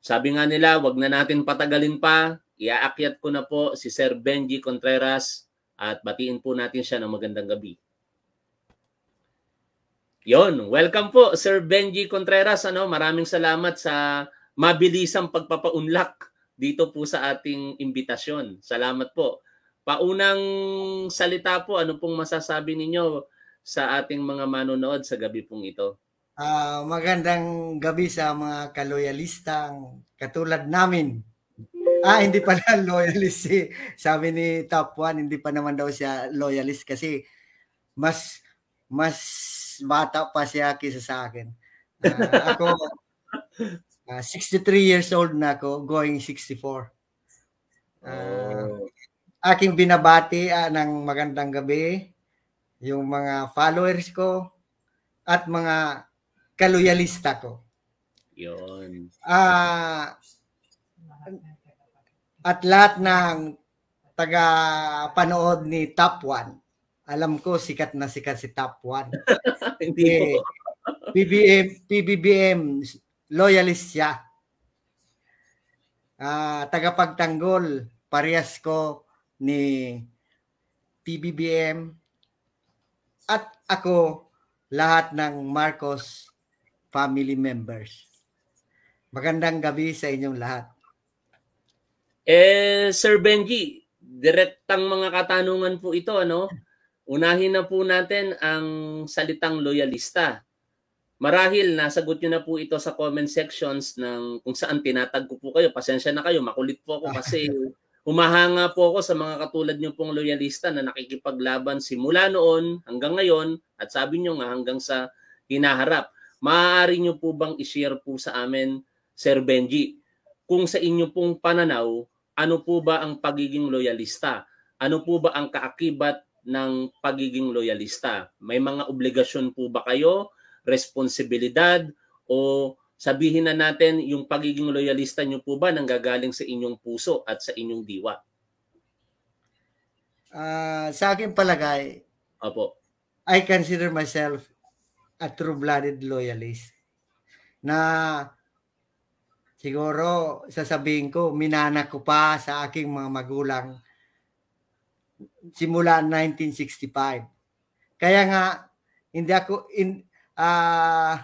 Sabi nga nila, wag na natin patagalin pa. Iaakyat ko na po si Sir Benji Contreras at batiin po natin siya ng magandang gabi. Yon, welcome po Sir Benji Contreras. Ano, maraming salamat sa mabilisang pagpapaunlak dito po sa ating imbitasyon. Salamat po. Paunang salita po, ano pong masasabi ninyo sa ating mga manonood sa gabi pong ito? Uh, magandang gabi sa mga kaloyalistang katulad namin. Ah, hindi pala loyalist si sabi ni Top 1, hindi pa naman daw siya loyalist kasi mas mas bata pa siya kaysa sa akin. Uh, ako uh, ah, 63 years old na ako, going 64. Uh, aking binabati uh, ng magandang gabi yung mga followers ko at mga kaloyalista ko. Yun. Ah, uh, at lahat ng taga-panood ni Top 1, alam ko sikat na sikat si Top 1. Hindi eh, PBM, PBBM, loyalist siya. Ah, uh, tagapagtanggol, parehas ko ni PBBM at ako lahat ng Marcos family members. Magandang gabi sa inyong lahat. Eh, Sir Benji, direktang mga katanungan po ito, ano? Unahin na po natin ang salitang loyalista. Marahil nasagot niyo na po ito sa comment sections ng kung saan tinatagpo po kayo. Pasensya na kayo, makulit po ako kasi humahanga po ako sa mga katulad niyo pong loyalista na nakikipaglaban simula noon hanggang ngayon at sabi niyo nga hanggang sa hinaharap. Maaari nyo po bang i-share po sa amin, Sir Benji, kung sa inyo pong pananaw, ano po ba ang pagiging loyalista? Ano po ba ang kaakibat ng pagiging loyalista? May mga obligasyon po ba kayo, responsibilidad, o sabihin na natin yung pagiging loyalista nyo po ba nang nanggagaling sa inyong puso at sa inyong diwa? Uh, sa akin palagay, Opo. I consider myself a true-blooded loyalist na siguro sasabihin ko, minana ko pa sa aking mga magulang simula 1965. Kaya nga, hindi ako, in, uh, ah,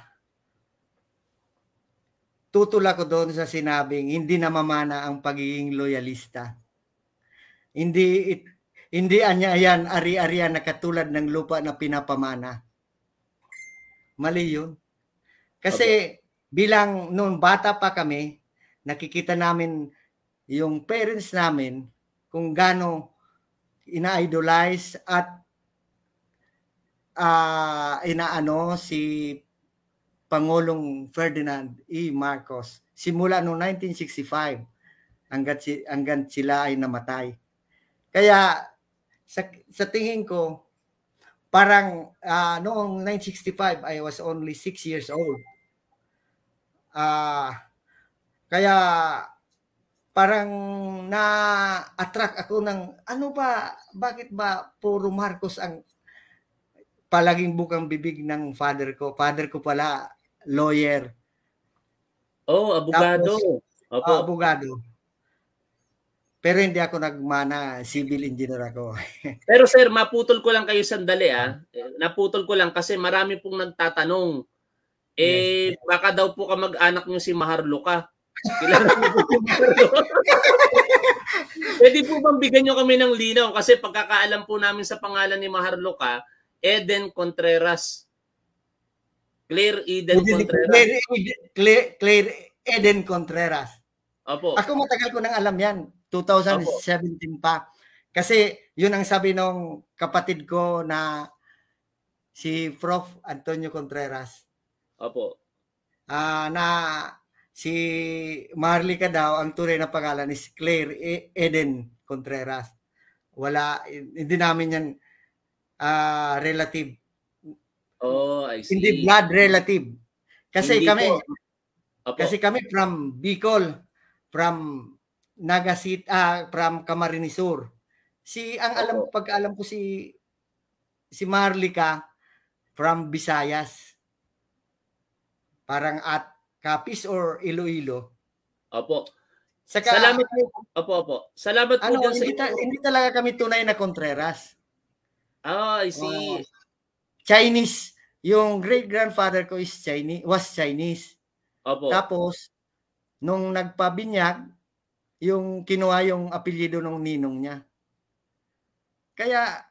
tutula ko doon sa sinabing, hindi namamana ang pagiging loyalista. Hindi, it, hindi anya yan, ari-arian na katulad ng lupa na pinapamana Mali yun. Kasi okay. bilang noon bata pa kami, nakikita namin yung parents namin kung gaano ina-idolize at uh, inaano si Pangulong Ferdinand E. Marcos simula noong 1965 hanggang, si, hanggang sila ay namatay. Kaya sa, sa tingin ko, parang uh, noong 1965 I was only 6 years old. Uh, kaya parang na-attract ako ng ano ba, bakit ba puro Marcos ang palaging bukang bibig ng father ko. Father ko pala, lawyer. Oh, abogado. Tapos, Opo. Uh, abogado. Pero hindi ako nagmana, civil engineer ako. Pero sir, maputol ko lang kayo sandali ah. Naputol ko lang kasi marami pong nagtatanong. Eh, yes. baka daw po ka mag-anak nyo si Maharlo ka. po Pwede po bang bigyan nyo kami ng linaw? Kasi pagkakaalam po namin sa pangalan ni Maharlo Eden Contreras. Claire Eden Contreras. Claire, Claire, Claire Eden Contreras. Opo. Ako matagal ko nang alam yan. 2017 pa. Kasi yun ang sabi nung kapatid ko na si Prof. Antonio Contreras. Opo. Uh, na si Marlica daw, ang tunay na pangalan is Claire e-, Eden Contreras. Wala, hindi namin yan uh, relative. Oh, I see. Hindi blood relative. Kasi hindi kami, po. Opo. kasi kami from Bicol, from Nagasit uh, ah, from Camarinesur. Si ang alam pag alam ko si si Marlica from Visayas. Parang at Capiz or Iloilo. Opo. Saka, Salamat po. Opo, opo. Salamat ano, po dyan hindi, sa ta- hindi talaga kami tunay na Contreras. Ah, oh, I see. Uh, Chinese. Yung great-grandfather ko is Chinese, was Chinese. Opo. Tapos, nung nagpabinyag, yung kinuha yung apelyido ng ninong niya. Kaya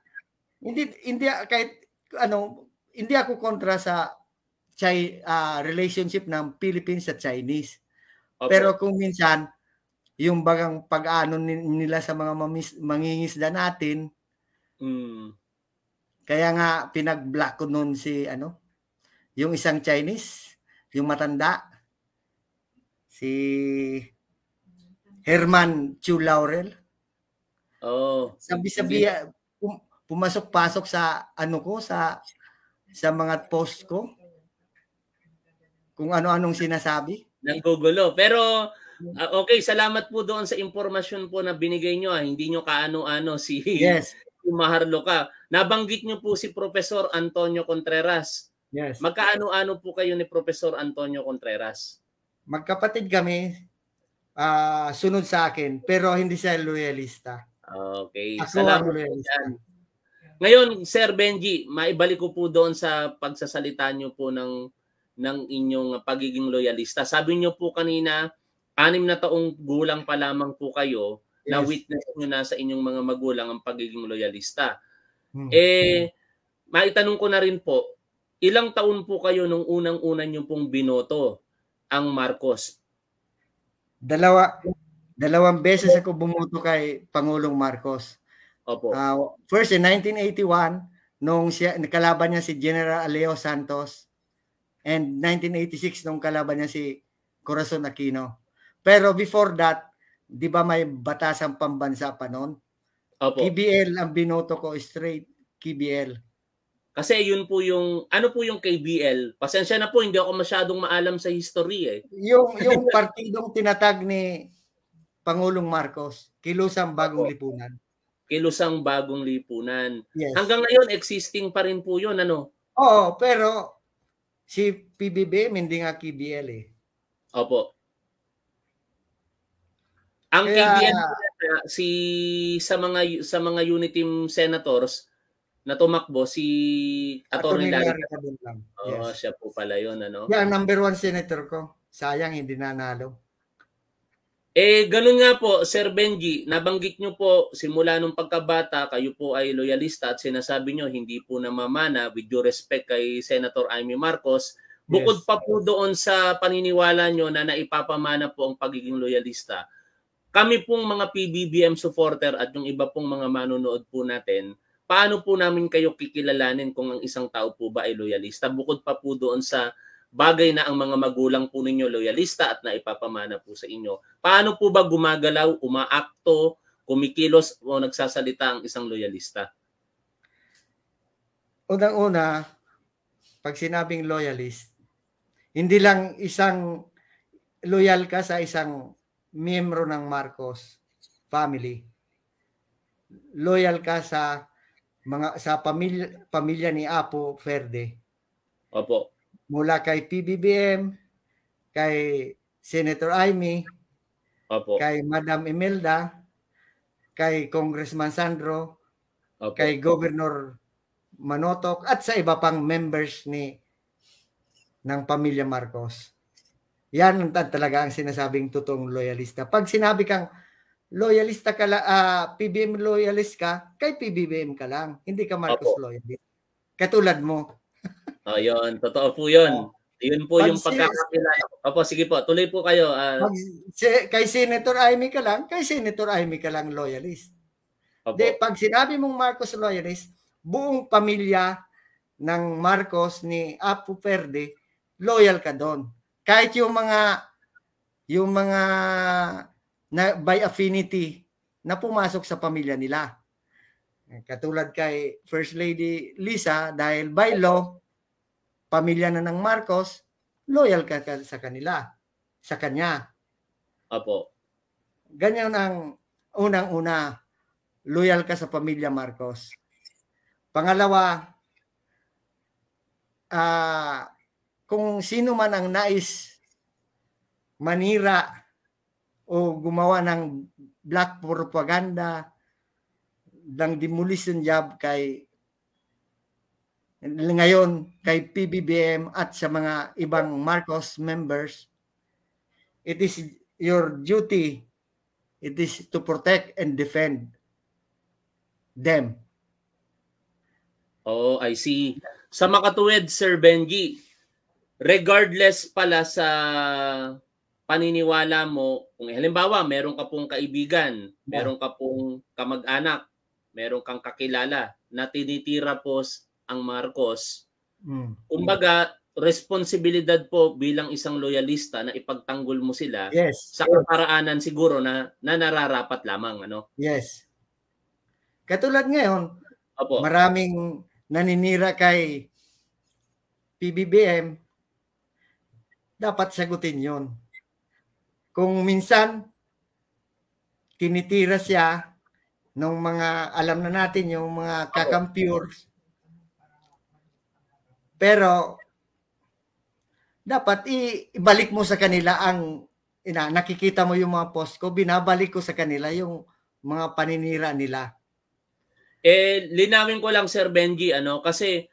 hindi hindi kahit ano hindi ako kontra sa Chai, uh, ah, relationship ng Philippines sa Chinese. Okay. Pero kung minsan yung bagang pag-ano nila sa mga mamis, mangingisda natin. Mm. Kaya nga pinag-block ko noon si ano yung isang Chinese, yung matanda si Herman Chu Laurel. Oh. Sabi-sabi ah, pum, pumasok-pasok sa ano ko sa sa mga post ko. Kung ano-anong sinasabi. Nanggugulo. Pero uh, okay, salamat po doon sa impormasyon po na binigay nyo. Ah. Hindi nyo kaano-ano si Yes. Si Maharlo Nabanggit nyo po si Professor Antonio Contreras. Yes. Magkaano-ano po kayo ni Professor Antonio Contreras? Magkapatid kami uh, sunod sa akin, pero hindi siya loyalista. Okay. Ako Salamat ang loyalista. Ngayon, Sir Benji, maibalik ko po doon sa pagsasalita niyo po ng ng inyong pagiging loyalista. Sabi niyo po kanina, anim na taong gulang pa lamang po kayo yes. na witness niyo na sa inyong mga magulang ang pagiging loyalista. Hmm. Eh, maitanong ko na rin po, ilang taon po kayo nung unang-una niyo pong binoto ang Marcos? Dalawa, dalawang beses ako bumoto kay Pangulong Marcos. Opo. Uh, first in 1981 nung siya kalaban niya si General Leo Santos and 1986 nung kalaban niya si Corazon Aquino. Pero before that, 'di ba may batasang pambansa pa noon? Opo. KBL ang binoto ko straight KBL. Kasi yun po yung, ano po yung KBL? Pasensya na po, hindi ako masyadong maalam sa history eh. Yung, yung partidong tinatag ni Pangulong Marcos, Kilusang Bagong Lipunan. Kilusang Bagong Lipunan. Yes. Hanggang ngayon, existing pa rin po yun, ano? Oo, pero si PBBM hindi nga KBL eh. Opo. Ang Kaya, KBL si sa mga sa mga Unity team senators, na tumakbo si Attorney Larry. Lang. Oo, yes. siya po pala yun. Ano? Yeah, number one senator ko. Sayang, hindi nanalo. Eh, ganun nga po, Sir Benji, nabanggit nyo po simula nung pagkabata, kayo po ay loyalista at sinasabi nyo hindi po namamana with due respect kay Senator Amy Marcos. Bukod yes. pa po doon sa paniniwala nyo na naipapamana po ang pagiging loyalista, kami pong mga PBBM supporter at yung iba pong mga manonood po natin, paano po namin kayo kikilalanin kung ang isang tao po ba ay loyalista bukod pa po doon sa bagay na ang mga magulang po ninyo loyalista at naipapamana po sa inyo. Paano po ba gumagalaw, umaakto, kumikilos o nagsasalita ang isang loyalista? Unang-una, pag sinabing loyalist, hindi lang isang loyal ka sa isang miyembro ng Marcos family. Loyal ka sa mga sa pamilya, pamilya ni Apo Ferde. Opo. Mula kay PBBM, kay Senator Amy, Opo. kay Madam Imelda, kay Congressman Sandro, Opo. kay Governor Manotok at sa iba pang members ni ng pamilya Marcos. Yan talaga ang sinasabing totoong loyalista. Pag sinabi kang loyalista ka lang, uh, ah, PBM loyalist ka, kay PBBM ka lang. Hindi ka Marcos Opo. loyalist. Katulad mo. oh, yun. Totoo po yun. Oh. Yun po Pag yung pagkakakilala si, Opo, sige po. Tuloy po kayo. Uh, Pag, si, kay Senator Amy ka lang, kay Senator Amy ka lang loyalist. Opo. De, pag sinabi mong Marcos loyalist, buong pamilya ng Marcos ni Apo Perde, loyal ka doon. Kahit yung mga yung mga na by affinity na pumasok sa pamilya nila. Katulad kay First Lady Lisa, dahil by law, pamilya na ng Marcos, loyal ka, ka sa kanila, sa kanya. Apo. Ganyan ang unang-una, loyal ka sa pamilya Marcos. Pangalawa, uh, kung sino man ang nais manira o gumawa ng black propaganda ng demolition job kay ngayon kay PBBM at sa mga ibang Marcos members it is your duty it is to protect and defend them Oh, I see. Sa makatuwid, Sir Benji, regardless pala sa paniniwala mo, kung halimbawa meron ka pong kaibigan, meron ka pong kamag-anak, meron kang kakilala na tinitira po ang Marcos, mm. kumbaga responsibilidad po bilang isang loyalista na ipagtanggol mo sila yes, sa yes. paraanan siguro na, na nararapat lamang. Ano? Yes. Katulad ngayon, Opo. maraming naninira kay PBBM, dapat sagutin yon kung minsan tinitira siya ng mga alam na natin yung mga kakampure. Pero dapat ibalik mo sa kanila ang ina, nakikita mo yung mga post ko, binabalik ko sa kanila yung mga paninira nila. Eh, linawin ko lang Sir Benji, ano, kasi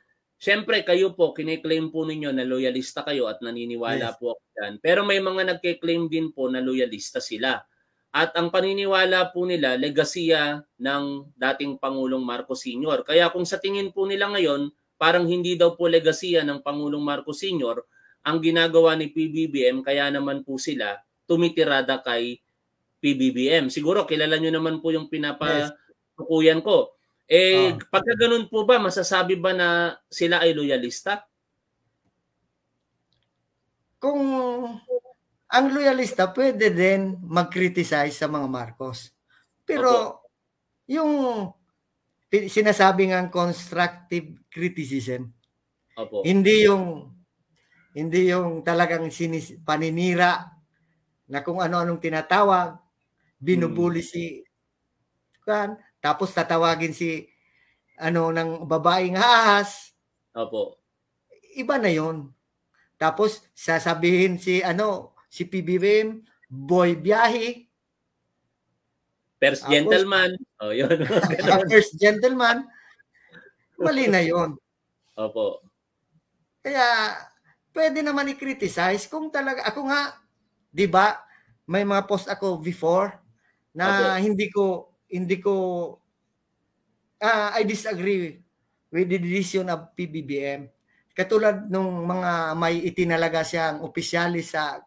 Siyempre, kayo po, kiniklaim po ninyo na loyalista kayo at naniniwala yes. po ako dyan. Pero may mga nagke-claim din po na loyalista sila. At ang paniniwala po nila, legasiya ng dating Pangulong Marcos Sr. Kaya kung sa tingin po nila ngayon, parang hindi daw po legasiya ng Pangulong Marcos Sr. ang ginagawa ni PBBM, kaya naman po sila tumitirada kay PBBM. Siguro kilala nyo naman po yung pinapatukuyan yes. ko eh, uh, pagka ganun po ba, masasabi ba na sila ay loyalista? Kung ang loyalista pwede din mag-criticize sa mga Marcos. Pero Opo. yung sinasabi ng constructive criticism, Opo. hindi yung hindi yung talagang sinis, paninira na kung ano-anong tinatawag, binubuli hmm. si kan tapos tatawagin si ano ng babaeng haas. Opo. Iba na 'yon. Tapos sasabihin si ano, si PBBM, boy biyahe. First Tapos, gentleman. Oh, 'yun. first gentleman. Mali na 'yon. Opo. Kaya pwede naman i-criticize kung talaga ako nga, 'di ba? May mga post ako before na Opo. hindi ko hindi ko uh, I disagree with the decision of PBBM. Katulad nung mga may itinalaga siyang opisyali sa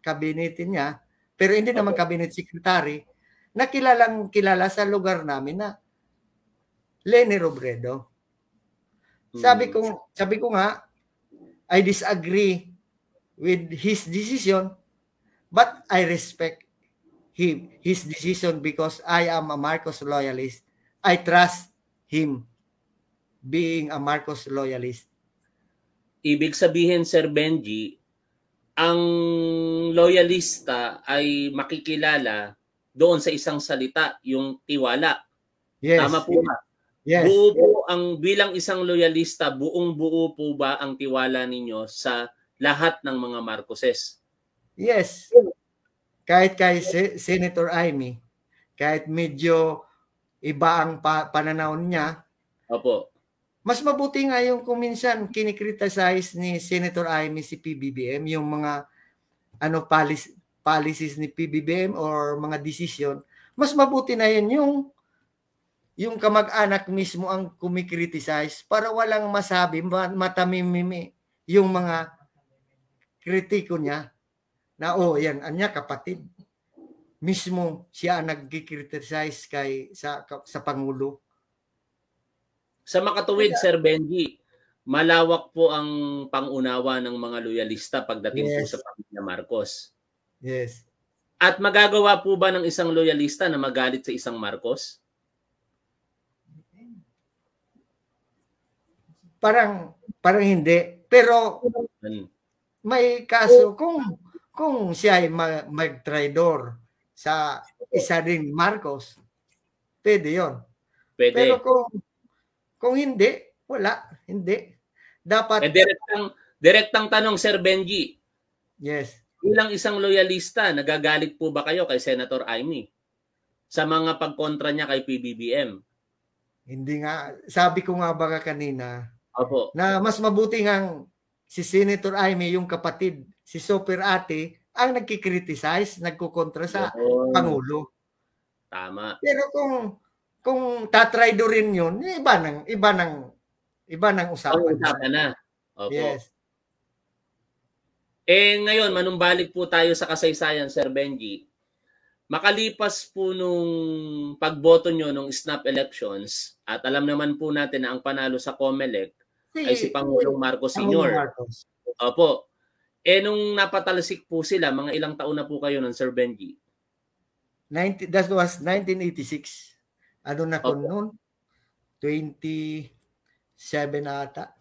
cabinet niya, pero hindi naman cabinet secretary, nakilalang kilala sa lugar namin na Lenny Robredo. Sabi hmm. ko, sabi ko nga, I disagree with his decision, but I respect him his decision because I am a Marcos loyalist. I trust him being a Marcos loyalist. Ibig sabihin Sir Benji, ang loyalista ay makikilala doon sa isang salita, yung tiwala. Yes. Tama po ba? Yes. Buo po ang bilang isang loyalista, buong buo po ba ang tiwala ninyo sa lahat ng mga Marcoses? Yes kahit kay Senator Amy, kahit medyo iba ang pa- pananaw niya, Opo. mas mabuti nga yung kung minsan kinikriticize ni Senator Amy si PBBM, yung mga ano policy, policies ni PBBM or mga decision, mas mabuti na yun yung yung kamag-anak mismo ang kumikriticize para walang masabi, matamimimi yung mga kritiko niya na oh, yan, anya kapatid. Mismo siya nagki-criticize kay sa sa pangulo. Sa makatuwid Kaya, Sir Benji, malawak po ang pangunawa ng mga loyalista pagdating yes. po sa pamilya Marcos. Yes. At magagawa po ba ng isang loyalista na magalit sa isang Marcos? Parang parang hindi. Pero hmm. may kaso kung kung siya ay mag-traidor sa isa ring Marcos, pwede yon. Pwede. Pero kung, kung hindi, wala. Hindi. Dapat... And eh, direktang, direktang tanong, Sir Benji. Yes. Bilang isang loyalista, nagagalit po ba kayo kay Senator Aimee sa mga pagkontra niya kay PBBM? Hindi nga. Sabi ko nga baka kanina Opo. na mas mabuti ngang si Senator Aimee, yung kapatid, si Super Ate, ang nagkikriticize, nagkukontra sa Oo. Pangulo. Tama. Pero kung kung tatry do rin yun, eh, iba nang iba nang iba nang usapan. Ang usapan na. Opo. Yes. Eh ngayon, manumbalik po tayo sa kasaysayan, Sir Benji. Makalipas po nung pagboto nyo nung snap elections, at alam naman po natin na ang panalo sa COMELEC ay si Pangulong Marcos Sr. Opo. Eh nung napatalsik po sila, mga ilang taon na po kayo nun, Sir Benji? 90, that was 1986. Ano na ko noon? 27 ata.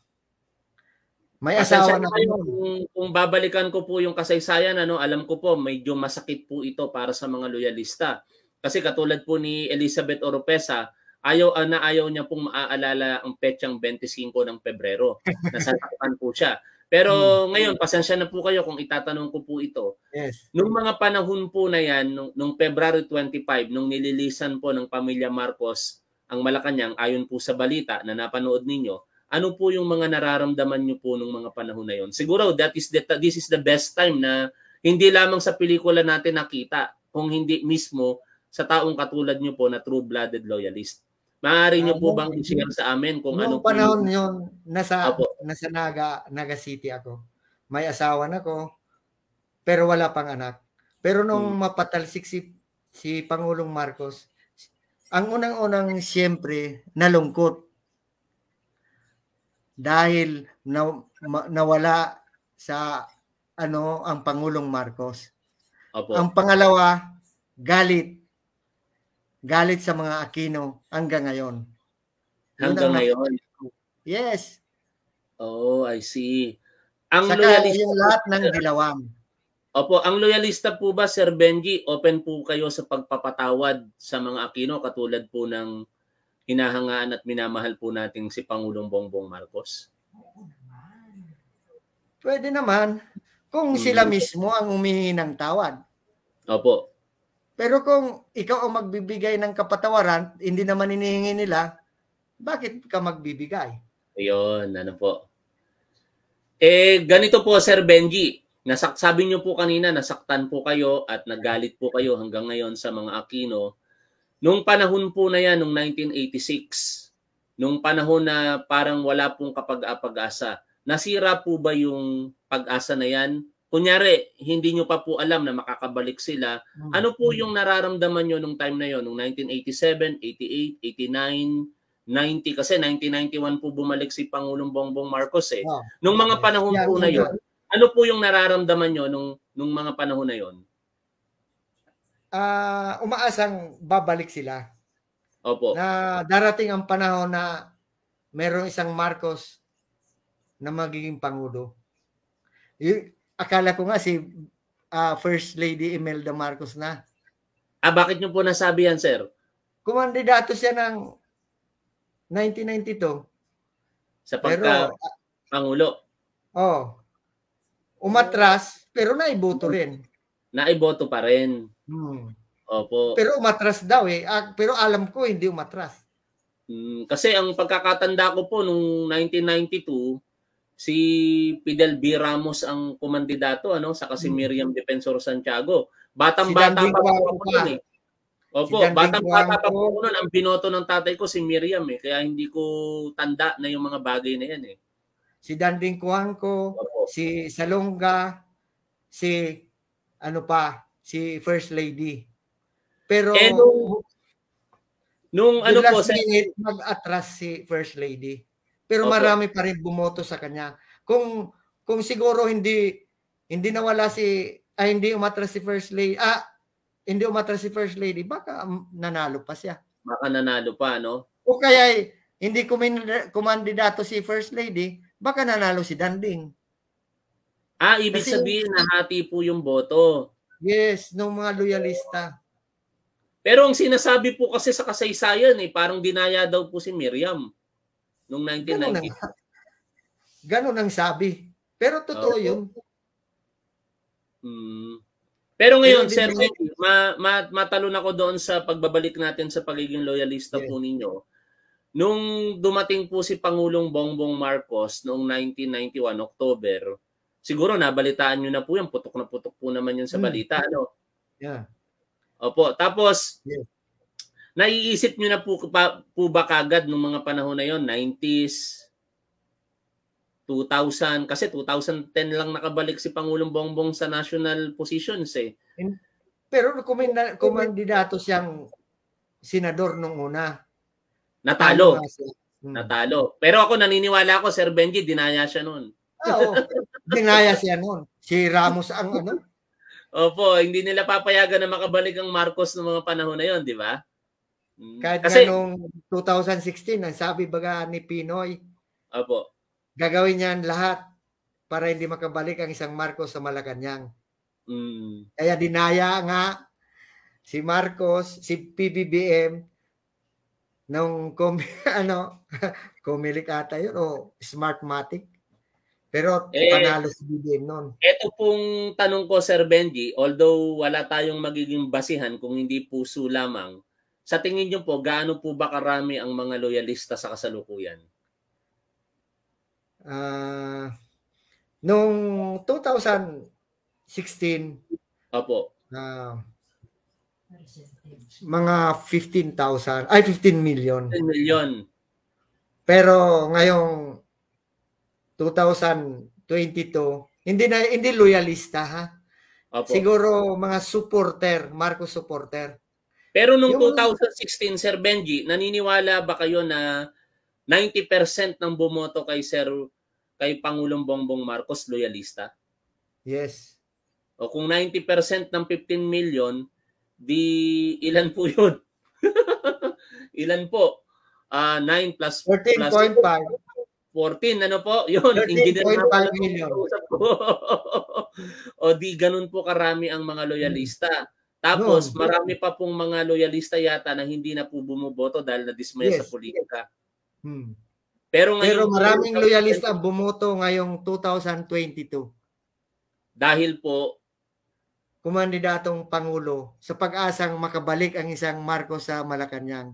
May asawa na kayo. Kung, kung babalikan ko po yung kasaysayan, ano, alam ko po, medyo masakit po ito para sa mga loyalista. Kasi katulad po ni Elizabeth Oropesa, ayaw uh, na ayaw niya pong maaalala ang petsang 25 ng Pebrero. Nasasaktan po siya. Pero hmm. ngayon, pasensya na po kayo kung itatanong ko po ito. Yes. Nung mga panahon po na yan, nung, nung February 25, nung nililisan po ng pamilya Marcos ang Malacanang, ayon po sa balita na napanood ninyo, ano po yung mga nararamdaman niyo po nung mga panahon na yon? Siguro, that is the, this is the best time na hindi lamang sa pelikula natin nakita, kung hindi mismo sa taong katulad niyo po na true-blooded loyalist. Maaari niyo po bang i-share sa amin kung ano panahon po yun, nasa Apo. nasa Naga Naga City ako. May asawa na ko pero wala pang anak. Pero nung hmm. mapatalsik si si Pangulong Marcos, ang unang-unang siyempre nalungkot dahil na, ma, nawala sa ano ang Pangulong Marcos. Opo. Ang pangalawa, galit galit sa mga Aquino hanggang ngayon. Hanggang ngayon? Yes. Oh, I see. Ang Saka loyalista, yung lahat ng dilawang. Opo, ang loyalista po ba, Sir Benji, open po kayo sa pagpapatawad sa mga Aquino katulad po ng hinahangaan at minamahal po nating si Pangulong Bongbong Marcos? Pwede naman. Kung sila mm. mismo ang humingi ng tawad. Opo. Pero kung ikaw ang magbibigay ng kapatawaran, hindi naman hinihingi nila, bakit ka magbibigay? Ayun, ano po. Eh, ganito po, Sir Benji. Nasak sabi niyo po kanina, nasaktan po kayo at nagalit po kayo hanggang ngayon sa mga Aquino. Nung panahon po na yan, nung 1986, nung panahon na parang wala pong kapag-apag-asa, nasira po ba yung pag-asa na yan kunyari, hindi nyo pa po alam na makakabalik sila, mm-hmm. ano po yung nararamdaman nyo nung time na yon nung 1987, 88, 89, 90, kasi 1991 po bumalik si Pangulong Bongbong Marcos eh. Oh. Nung mga panahon yeah, po yeah, na yon yeah. ano po yung nararamdaman nyo nung, nung mga panahon na yon Uh, umaasang babalik sila. Opo. Na darating ang panahon na merong isang Marcos na magiging Pangulo akala ko nga si uh, First Lady Imelda Marcos na. Ah, bakit niyo po nasabi yan, sir? Kumandidato siya ng 1992. Sa pagka pero, ah, Pangulo. Oh. Umatras, pero naiboto rin. Naiboto pa rin. Hmm. Opo. Pero umatras daw eh. Ah, pero alam ko hindi umatras. Hmm, kasi ang pagkakatanda ko po nung 1992, si Fidel B. Ramos ang kumandidato ano sa kasi hmm. Miriam Defensor Santiago. Batang-bata si eh. bata pa po eh. Opo, si batang-bata pa po noon ang binoto ng tatay ko si Miriam eh. Kaya hindi ko tanda na yung mga bagay na yan eh. Si Danding Kuangko, si Salonga, si ano pa, si First Lady. Pero eh, nung, nung ano po sa mag-atras si First Lady. Pero okay. marami pa rin bumoto sa kanya. Kung kung siguro hindi hindi nawala si ah, hindi umatras si First Lady. Ah, hindi umatras si First Lady, baka nanalo pa siya. Baka nanalo pa, no? O kaya hindi kumandidato si First Lady, baka nanalo si Danding. Ah, ibig Kasi, sabihin na hati po yung boto. Yes, ng mga loyalista. Pero ang sinasabi po kasi sa kasaysayan eh, parang dinaya daw po si Miriam. Noong 1990. Ganun ang, sabi. Pero totoo okay. yun. Hmm. Pero ngayon, Sir Mel, ma, ma, matalon ako doon sa pagbabalik natin sa pagiging loyalista yeah. po ninyo. Nung dumating po si Pangulong Bongbong Marcos noong 1991, October, siguro nabalitaan nyo na po yan, putok na putok po naman yun sa hmm. balita. Hmm. Ano? Yeah. Opo, tapos yeah. Naiisip nyo na po, pa, po ba kagad nung mga panahon na yon 90s, 2000, kasi 2010 lang nakabalik si Pangulong Bongbong sa national positions eh. Pero kumandidato siyang senador nung una. Natalo. Hmm. Natalo. Pero ako naniniwala ako, Sir Benji, dinaya siya noon. Oo. dinaya siya noon. Si Ramos ang ano. Opo, hindi nila papayagan na makabalik ang Marcos ng mga panahon na yon, di ba? Mm. Kahit Kasi, noong 2016, ang sabi baga ni Pinoy, Apo. gagawin niyan lahat para hindi makabalik ang isang Marcos sa Malacanang. Mm. Kaya dinaya nga si Marcos, si PBBM, nung com, ano, Comelec ata yun o Smartmatic. Pero eh, panalo si BBM noon. Ito pong tanong ko, Sir Benji, although wala tayong magiging basihan kung hindi puso lamang, sa tingin niyo po, gaano po ba karami ang mga loyalista sa kasalukuyan? Uh, noong 2016, Opo. Uh, mga 15,000, ay 15 million. 15 million. Pero ngayong 2022, hindi na hindi loyalista ha. Opo. Siguro mga supporter, Marcos supporter. Pero nung 2016, Sir Benji, naniniwala ba kayo na 90% ng bumoto kay Sir kay Pangulong Bongbong Marcos loyalista? Yes. O kung 90% ng 15 million, di ilan po 'yun? ilan po? Ah, uh, 9 plus 14.5. 14 ano po? 'Yun, engineer million. o di ganun po karami ang mga loyalista. Hmm tapos no, marami pa pong mga loyalista yata na hindi na po bumoboto dahil na-dismaya yes, sa politika. Hmm. Pero, ngayon, Pero maraming loyalista ang bumoto ngayong 2022. Dahil po kumandidatong pangulo sa pag-asang makabalik ang isang Marcos sa Malacanang.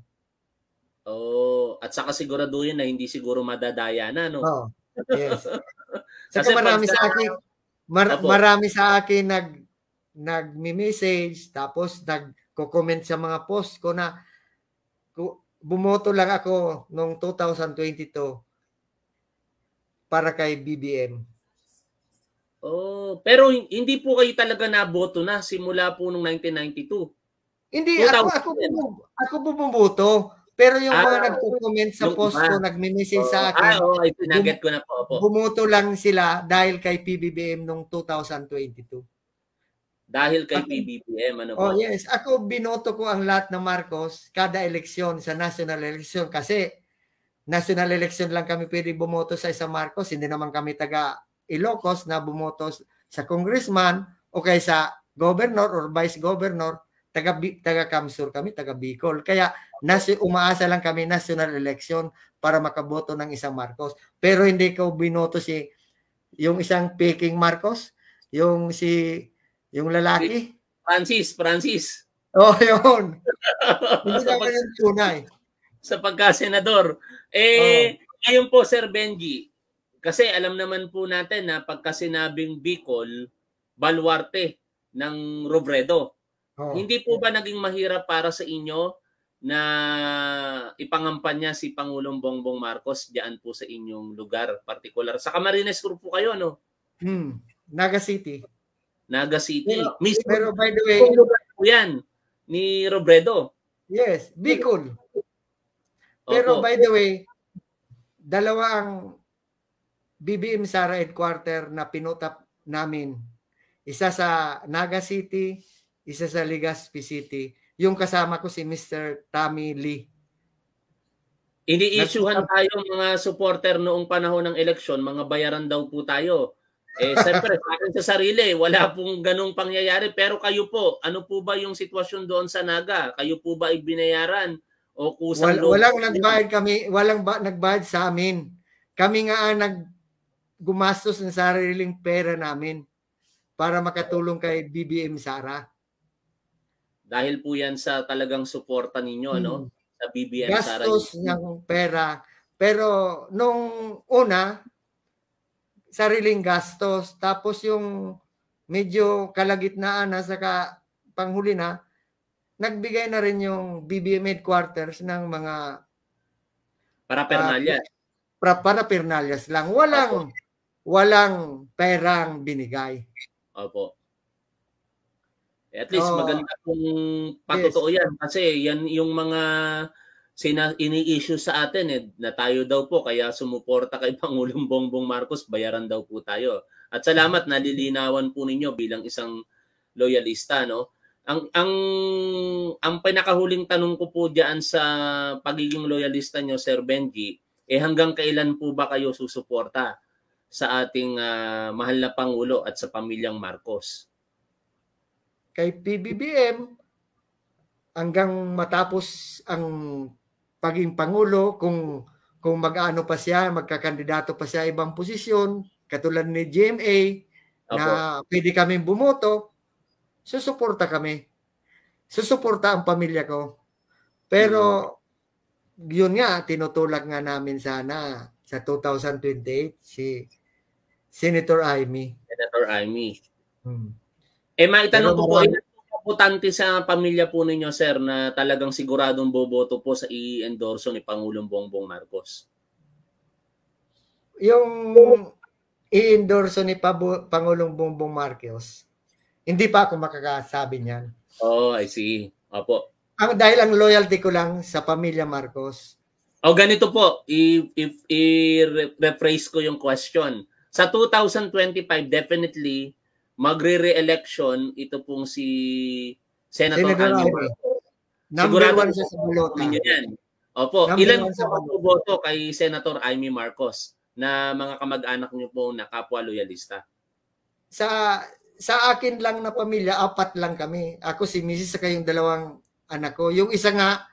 Oh, at saka siguraduhin na hindi siguro madadaya na no. Oh, yes. Kasi, Kasi marami sa akin mar- marami sa akin nag nagme-message, tapos nagko-comment sa mga post ko na bumoto lang ako noong 2022 para kay BBM. Oh, pero hindi po kayo talaga naboto na simula po nung 1992. Hindi, 2000. ako, ako, ako bumoboto. Pero yung ah, mga nagko-comment sa post ko, nagme-message oh, sa akin. Ah, oh, ay, naget ko na po. po. Bumoto lang sila dahil kay PBBM noong 2022. Dahil kay PBBM, ano ba? Oh, yes. Ako, binoto ko ang lahat ng Marcos kada eleksyon sa national election kasi national election lang kami pwede bumoto sa isang Marcos. Hindi naman kami taga Ilocos na bumoto sa congressman o kay sa governor or vice governor. Taga, taga Kamsur kami, taga Bicol. Kaya nasi, umaasa lang kami national election para makaboto ng isang Marcos. Pero hindi ko binoto si yung isang Peking Marcos, yung si yung lalaki? Francis, Francis. Oh, yun. Hindi na pag, yung tunay. Sa pagka-senador. Eh, oh. ngayon po, Sir Benji, kasi alam naman po natin na pagka sinabing Bicol, baluarte ng Robredo. Oh. Hindi po ba naging mahirap para sa inyo na ipangampanya si Pangulong Bongbong Marcos diyan po sa inyong lugar particular? Sa Camarines Group po kayo, no? Hmm. Naga City. Naga City. Pero, Miss pero by the way, yan ni Robredo. Yes, Bicol. Pero Opo. by the way, dalawa ang BBM Sara headquarter na pinutap namin. Isa sa Naga City, isa sa Legazpi City. Yung kasama ko si Mr. Tommy Lee. Iniisuhan issuehan tayo mga supporter noong panahon ng eleksyon, mga bayaran daw po tayo. Eh, siyempre, sa akin sa sarili, wala pong ganong pangyayari. Pero kayo po, ano po ba yung sitwasyon doon sa Naga? Kayo po ba ibinayaran? O kusang Wal, loob? Walang nagbayad kami, walang ba, nagbayad sa amin. Kami nga ang nag gumastos ng sariling pera namin para makatulong kay BBM Sara. Dahil po yan sa talagang suporta ninyo, ano? hmm. no? Sa BBM Gastos Sara. Gastos ng pera. Pero nung una, sariling gastos. Tapos yung medyo kalagitnaan na saka panghuli na, nagbigay na rin yung BBM headquarters ng mga para pernalias. Uh, ah, para, para pernalias lang. Walang Opo. walang perang binigay. Opo. At least oh, maganda kung patotoo yes. yan kasi yan yung mga sina ini-issue sa atin eh, na tayo daw po kaya sumuporta kay Pangulong Bongbong Marcos, bayaran daw po tayo. At salamat nalilinawan po ninyo bilang isang loyalista no. Ang ang ang pinakahuling tanong ko po diyan sa pagiging loyalista nyo Sir Benji, eh hanggang kailan po ba kayo susuporta sa ating uh, mahal na pangulo at sa pamilyang Marcos? Kay PBBM hanggang matapos ang paging Pangulo kung kung mag-ano pa siya, magkakandidato pa siya ibang posisyon, katulad ni GMA, Apo. na pwede kaming bumoto, susuporta kami. Susuporta ang pamilya ko. Pero, hmm. yun nga, tinutulak nga namin sana sa 2028 si Senator Amy. Senator Amy. Hmm. Eh, maitanong ko po, ilan, importante sa pamilya po ninyo, sir, na talagang siguradong boboto po sa i-endorso ni Pangulong Bongbong Marcos? Yung i-endorso ni Pabo, Pangulong Bongbong Marcos, hindi pa ako makakasabi niyan. Oh, I see. Opo. Ang, dahil ang loyalty ko lang sa pamilya Marcos. O oh, ganito po, i-rephrase ko yung question. Sa 2025, definitely, magre-re-election ito pong si Senator Senator Number Sigurado one siya sa balota. Yan. Opo, Number ilan sa boto kay Senator Amy Marcos na mga kamag-anak niyo po na kapwa loyalista? Sa sa akin lang na pamilya, apat lang kami. Ako si Mrs. sa kayong dalawang anak ko. Yung isa nga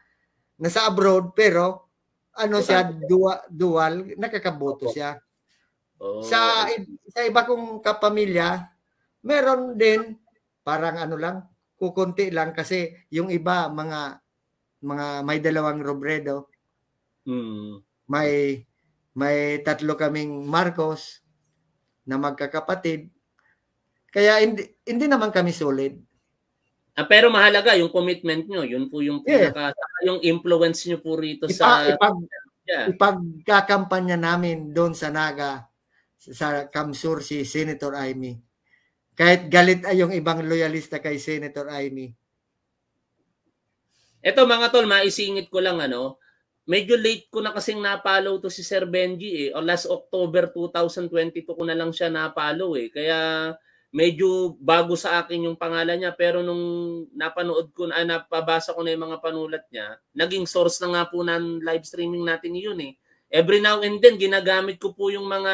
nasa abroad pero ano siya dual, dual nakakaboto Opo. siya. Oh. Sa sa iba kong kapamilya, Meron din, parang ano lang, kukunti lang kasi yung iba, mga, mga may dalawang Robredo, mm. may, may tatlo kaming Marcos na magkakapatid. Kaya hindi, hindi naman kami solid. Ah, pero mahalaga yung commitment nyo. Yun po yung yes. pinaka, yung influence nyo po rito Ipa, sa... Ipag, yeah. Ipagkakampanya namin doon sa Naga, sa Kamsur, si Senator Aimee. Kahit galit ay yung ibang loyalista kay Senator Amy. Ito mga tol, maisingit ko lang ano, medyo late ko na kasing napalo to si Sir Benji eh. O last October 2022 ko na lang siya napalo eh. Kaya medyo bago sa akin yung pangalan niya pero nung napanood ko na ah, napabasa ko na yung mga panulat niya, naging source na nga po ng live streaming natin yun eh. Every now and then ginagamit ko po yung mga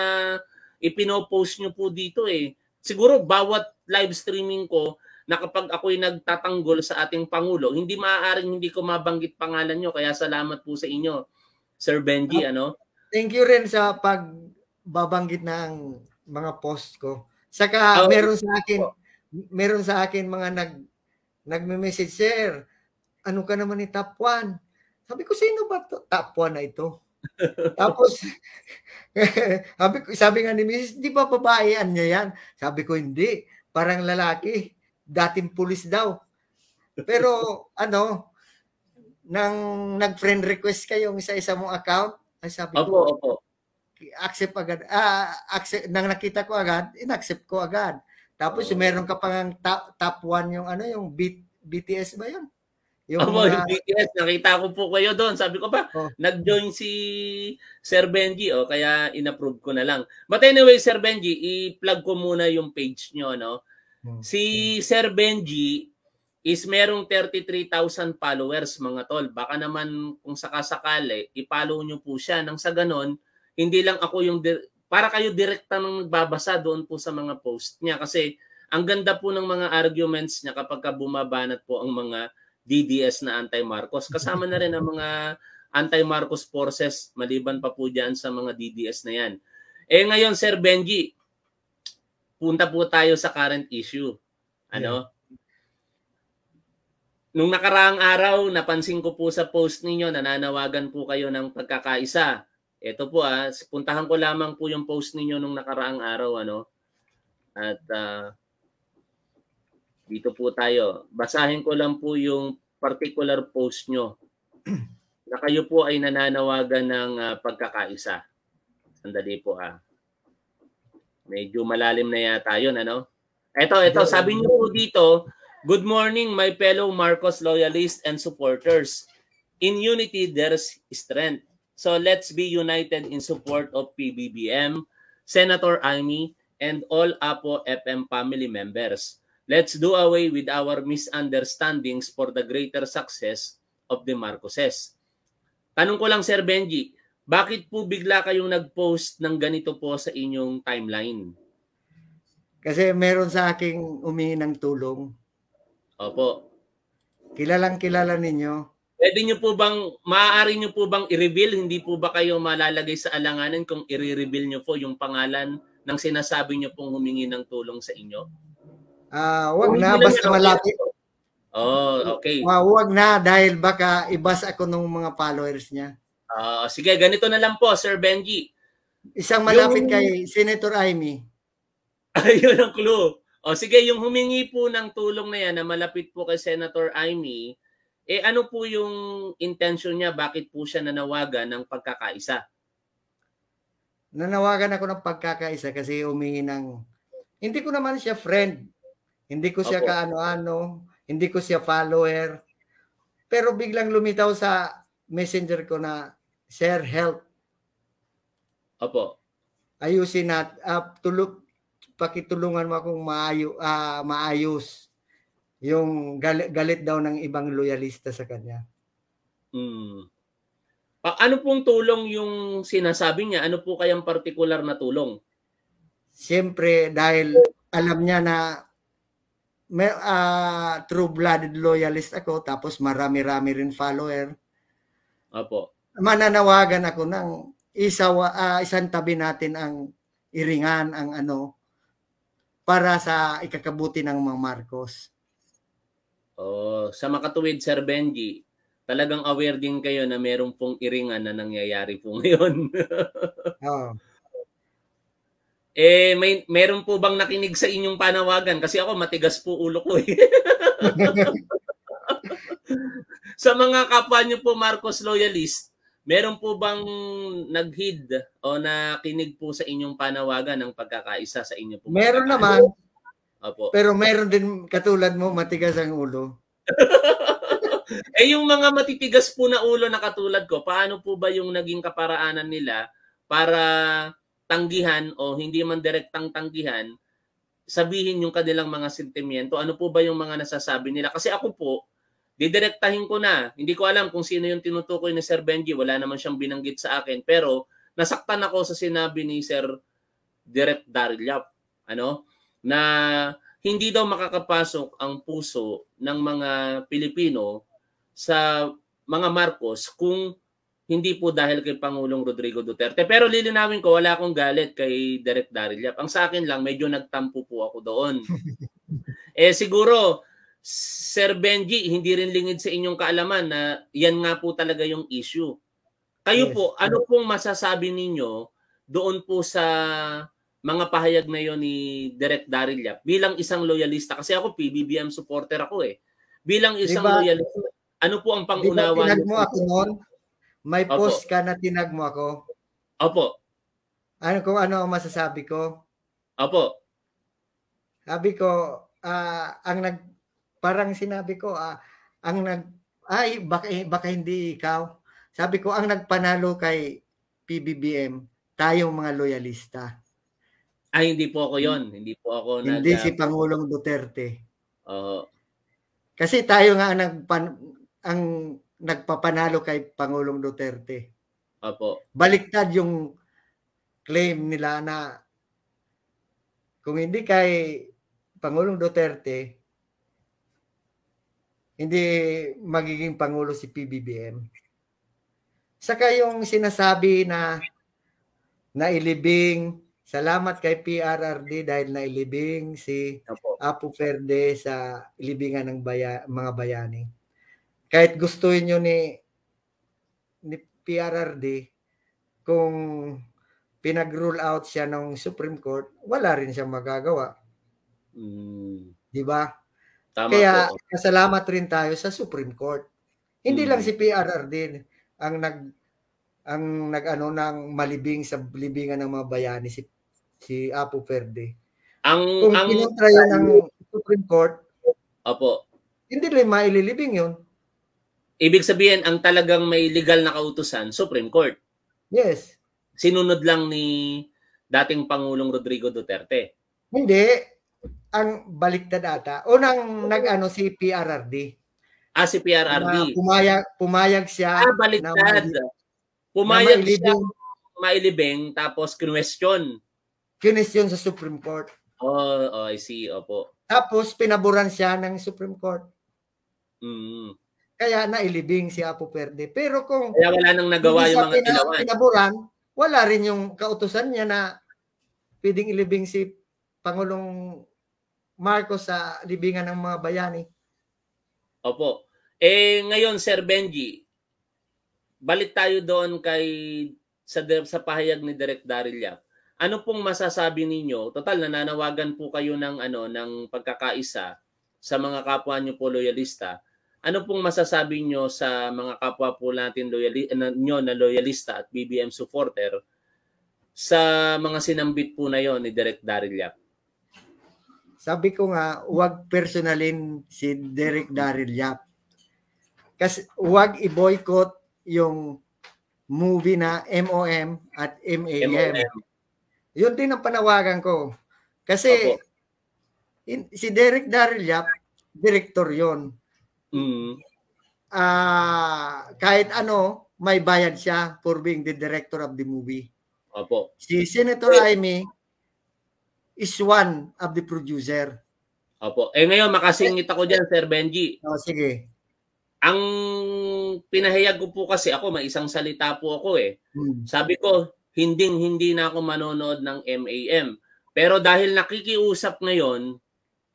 ipinopost nyo po dito eh siguro bawat live streaming ko na kapag ako'y nagtatanggol sa ating Pangulo, hindi maaaring hindi ko mabanggit pangalan nyo. Kaya salamat po sa inyo, Sir Benji. Uh, ano? Thank you rin sa pagbabanggit ng mga post ko. Saka oh, meron sa akin, oh. meron sa akin mga nag nagme-message, Sir, ano ka naman ni Top 1? Sabi ko, sino ba to? Top 1 na ito. Tapos, sabi, ko, sabi nga ni Mrs., di ba babaean niya yan? Sabi ko, hindi. Parang lalaki. Dating pulis daw. Pero, ano, nang nag-friend request kayong sa isa mong account, ay sabi opo, ko, opo. accept agad. Ah, accept, nang nakita ko agad, in-accept ko agad. Tapos, oh. meron ka pang top, top one yung, ano, yung B, BTS ba yun? Yung oh, mga... BTS, nakita ko po kayo doon. Sabi ko pa, oh. nag-join si Sir Benji, oh, kaya inapprove ko na lang. But anyway, Sir Benji, i-plug ko muna yung page nyo. No? Hmm. Si Sir Benji is merong 33,000 followers mga tol. Baka naman kung sakasakali, i-follow nyo po siya. Nang sa ganon, hindi lang ako yung... Di- para kayo direkta nang nagbabasa doon po sa mga post niya. Kasi ang ganda po ng mga arguments niya kapag bumabanat po ang mga DDS na anti-Marcos. Kasama na rin ang mga anti-Marcos forces maliban pa po dyan sa mga DDS na yan. Eh ngayon, Sir Benji, punta po tayo sa current issue. Ano? Yeah. Nung nakaraang araw, napansin ko po sa post ninyo, nananawagan po kayo ng pagkakaisa. Ito po ah, puntahan ko lamang po yung post ninyo nung nakaraang araw. ano At uh, dito po tayo. Basahin ko lang po yung particular post nyo na kayo po ay nananawagan ng uh, pagkakaisa. Sandali po ah. Medyo malalim na yata yun, ano? Ito, ito, sabi niyo po dito, Good morning, my fellow Marcos loyalists and supporters. In unity, there's strength. So let's be united in support of PBBM, Senator Amy, and all APO-FM family members. Let's do away with our misunderstandings for the greater success of the Marcoses. Tanong ko lang, Sir Benji, bakit po bigla kayong nag-post ng ganito po sa inyong timeline? Kasi meron sa aking umingi ng tulong. Opo. Kilalang kilala ninyo. Pwede nyo po bang, maaari nyo po bang i-reveal? Hindi po ba kayo malalagay sa alanganin kung i-reveal nyo po yung pangalan ng sinasabi nyo pong humingi ng tulong sa inyo? Uh, wag na, basta malapit. Oh, okay. Uh, wag na dahil baka ibas ako ng mga followers niya. Uh, sige, ganito na lang po, Sir Benji. Isang malapit yung... kay Senator Amy. Ayun ang clue. O oh, sige, yung humingi po ng tulong na yan na malapit po kay Senator Amy, eh ano po yung intention niya? Bakit po siya nanawagan ng pagkakaisa? Nanawagan ako ng pagkakaisa kasi humingi ng... Hindi ko naman siya friend hindi ko siya Opo. kaano-ano, hindi ko siya follower. Pero biglang lumitaw sa messenger ko na, Sir, help. Opo. Ayusin nat, uh, ah, tulog, pakitulungan mo akong maayo, uh, maayos yung galit, galit daw ng ibang loyalista sa kanya. Mm. Pa- ano pong tulong yung sinasabi niya? Ano po kayang particular na tulong? Siyempre, dahil alam niya na may, uh, ah, true-blooded loyalist ako, tapos marami-rami rin follower. Apo. Mananawagan ako ng isa, uh, isang tabi natin ang iringan, ang ano, para sa ikakabuti ng mga Marcos. Oh, sa makatuwid Sir Benji, talagang aware din kayo na meron pong iringan na nangyayari po ngayon. Oo. oh. Eh, may, meron po bang nakinig sa inyong panawagan? Kasi ako matigas po ulo ko eh. sa mga kapwa niyo po Marcos Loyalist, meron po bang nag-heed o nakinig po sa inyong panawagan ng pagkakaisa sa inyo po? Meron naman. Opo. Pero meron din katulad mo matigas ang ulo. eh yung mga matitigas po na ulo na katulad ko, paano po ba yung naging kaparaanan nila para tanggihan o hindi man direktang tanggihan, sabihin yung kanilang mga sentimiento. Ano po ba yung mga nasasabi nila? Kasi ako po, didirektahin ko na. Hindi ko alam kung sino yung tinutukoy ni Sir Benji. Wala naman siyang binanggit sa akin. Pero nasaktan ako sa sinabi ni Sir Direct Darlyap. Ano? Na hindi daw makakapasok ang puso ng mga Pilipino sa mga Marcos kung hindi po dahil kay Pangulong Rodrigo Duterte. Pero lilinawin ko, wala akong galit kay Derek Darilyap. Ang sa akin lang, medyo nagtampo po ako doon. eh siguro, Sir Benji, hindi rin lingid sa inyong kaalaman na yan nga po talaga yung issue. Kayo yes. po, ano pong masasabi ninyo doon po sa mga pahayag na yon ni Derek Darilyap bilang isang loyalista? Kasi ako, PBBM supporter ako eh. Bilang isang diba, loyalista, ano po ang diba pangunawa? Diba, mo ako noon? May Opo. post ka na tinag mo ako. Opo. Ano kung ano ang masasabi ko? Opo. Sabi ko, uh, ang nag parang sinabi ko, uh, ang nag ay baka, eh, baka hindi ikaw. Sabi ko ang nagpanalo kay PBBM tayong mga loyalista. Ay hindi po ako 'yon. Hmm. Hindi po ako nag Hindi si ah, Pangulong Duterte. Oo. Uh, Kasi tayo nga ang nagpan ang nagpapanalo kay Pangulong Duterte. Apo. Baliktad yung claim nila na kung hindi kay Pangulong Duterte, hindi magiging Pangulo si PBBM. Saka yung sinasabi na nailibing, salamat kay PRRD dahil nailibing si Apo, Ferde sa libingan ng baya, mga bayani kahit gustuhin nyo ni, ni PRRD, kung pinag-rule out siya ng Supreme Court, wala rin siyang magagawa. Mm. Di ba? Kaya po. kasalamat rin tayo sa Supreme Court. Hindi mm. lang si PRRD ang nag ang nagano ng malibing sa libingan ng mga bayani si si Apo Verde. Ang Kung ang kinontra yun ng Supreme Court, Opo. Hindi rin maililibing 'yon. Ibig sabihin, ang talagang may legal na kautusan, Supreme Court. Yes. Sinunod lang ni dating Pangulong Rodrigo Duterte. Hindi. Ang baliktad ata. Unang nag-ano si PRRD. Ah, si PRRD. Na pumayag, pumayag siya. Ah, baliktad. Na, pumayag na mailibing, siya mailibing tapos kinwestiyon. Kinwestiyon sa Supreme Court. Oh, oh, I see. Opo. Tapos pinaboran siya ng Supreme Court. Mm kaya nailibing si Apo Perde. Pero kung kaya wala nang nagawa yung mga tilawan. Pinaburan, wala rin yung kautusan niya na pwedeng ilibing si Pangulong Marcos sa libingan ng mga bayani. Opo. Eh ngayon Sir Benji, balik tayo doon kay sa sa pahayag ni Direk Darilya. Ano pong masasabi ninyo? Total nananawagan po kayo ng ano ng pagkakaisa sa mga kapwa niyo po loyalista ano pong masasabi nyo sa mga kapwa po natin loyali, na, nyo na loyalista at BBM supporter sa mga sinambit po na yon ni Direk Daryl Sabi ko nga, huwag personalin si Derek Daryl Kasi huwag i-boycott yung movie na MOM at MAM. MOM. Yun din ang panawagan ko. Kasi in, si Derek Daryl Yap, director yon. Mm. Uh, kahit ano, may bayad siya for being the director of the movie. Opo. Si Senator Amy is one of the producer. Opo. Eh ngayon, makasingit ako dyan, Sir Benji. Oh, sige. Ang pinahayag ko po kasi ako, may isang salita po ako eh. Hmm. Sabi ko, hinding-hindi na ako manonood ng MAM. Pero dahil nakikiusap ngayon,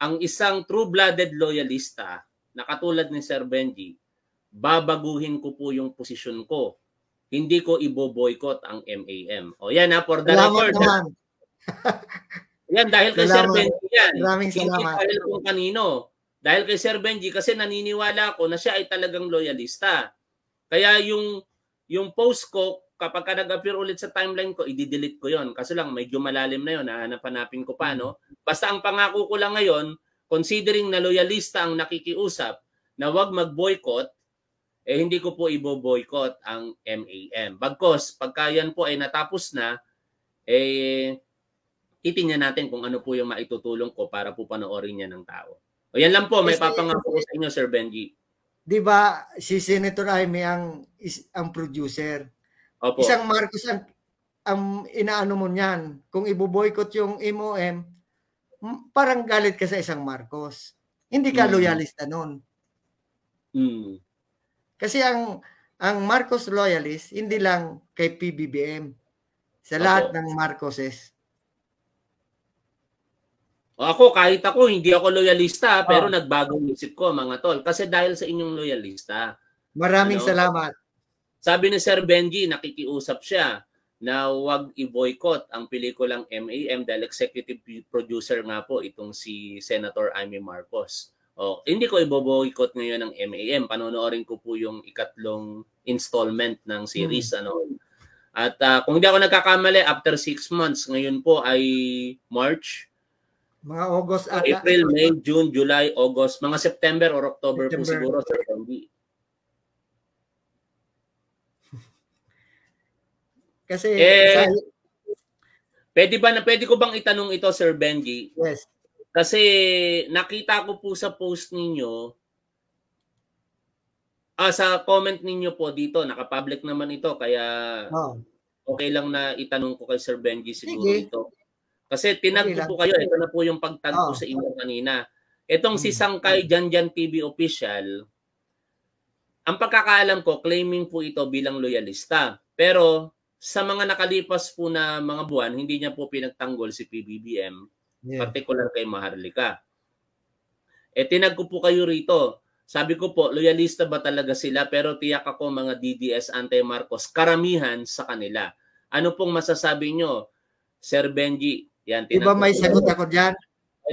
ang isang true-blooded loyalista na katulad ni Sir Benji, babaguhin ko po yung posisyon ko. Hindi ko iboboykot ang MAM. O yan ha, for the record. yan, dahil kay salamat. Sir Benji yan. Maraming salamat. Hindi dahil kung kanino. Dahil kay Sir Benji, kasi naniniwala ako na siya ay talagang loyalista. Kaya yung yung post ko, kapag ka nag-appear ulit sa timeline ko, i-delete ko yon Kasi lang, medyo malalim na yon. hahanap-hanapin ko pa, no? Basta ang pangako ko lang ngayon, considering na loyalista ang nakikiusap na wag mag-boycott, eh hindi ko po ibo-boycott ang MAM. Bagkos, pagkayan po ay natapos na, eh titingnan natin kung ano po yung maitutulong ko para po panoorin niya ng tao. O yan lang po, may eh, papangako ko eh, sa inyo, Sir Benji. Di ba, si Senator Jaime ang, is, ang producer. Opo. Isang Marcos ang, ang inaano mo niyan. Kung ibo-boycott yung MOM, Hmm, parang galit ka sa isang Marcos. Hindi ka mm. loyalista noon. Mm. Kasi ang ang Marcos loyalist hindi lang kay PBBM. Sa lahat okay. ng Marcoses. Ako, kahit ako, hindi ako loyalista, ah. pero nagbago nagbago isip ko, mga tol. Kasi dahil sa inyong loyalista. Maraming ano? salamat. Sabi ni Sir Benji, nakikiusap siya na huwag i-boycott ang pelikulang MAM dahil executive producer nga po itong si Senator Amy Marcos. O, hindi ko i-boycott ngayon ng MAM. Panonoorin ko po yung ikatlong installment ng series hmm. ano. At uh, kung hindi ako nagkakamali, after six months, ngayon po ay March, mga August ata. April, May, June, July, August, mga September or October September. po siguro sir Kasi eh, Pwede ba na pwede ko bang itanong ito Sir Benji? Yes. Kasi nakita ko po sa post ninyo ah, sa comment ninyo po dito, naka-public naman ito kaya oh. okay lang na itanong ko kay Sir Benji siguro Sige. ito. Kasi tinag okay po kayo, ito na po yung pagtag oh. sa inyo kanina. Etong si hmm. Sangkay Janjan TV official, ang pagkakaalam ko, claiming po ito bilang loyalista. Pero sa mga nakalipas po na mga buwan, hindi niya po pinagtanggol si PBBM, yeah. particular kay Maharlika. E tinag po kayo rito. Sabi ko po, loyalista ba talaga sila? Pero tiyak ako mga DDS anti-Marcos, karamihan sa kanila. Ano pong masasabi nyo, Sir Benji? Yan, Di ba may sagot ako dyan?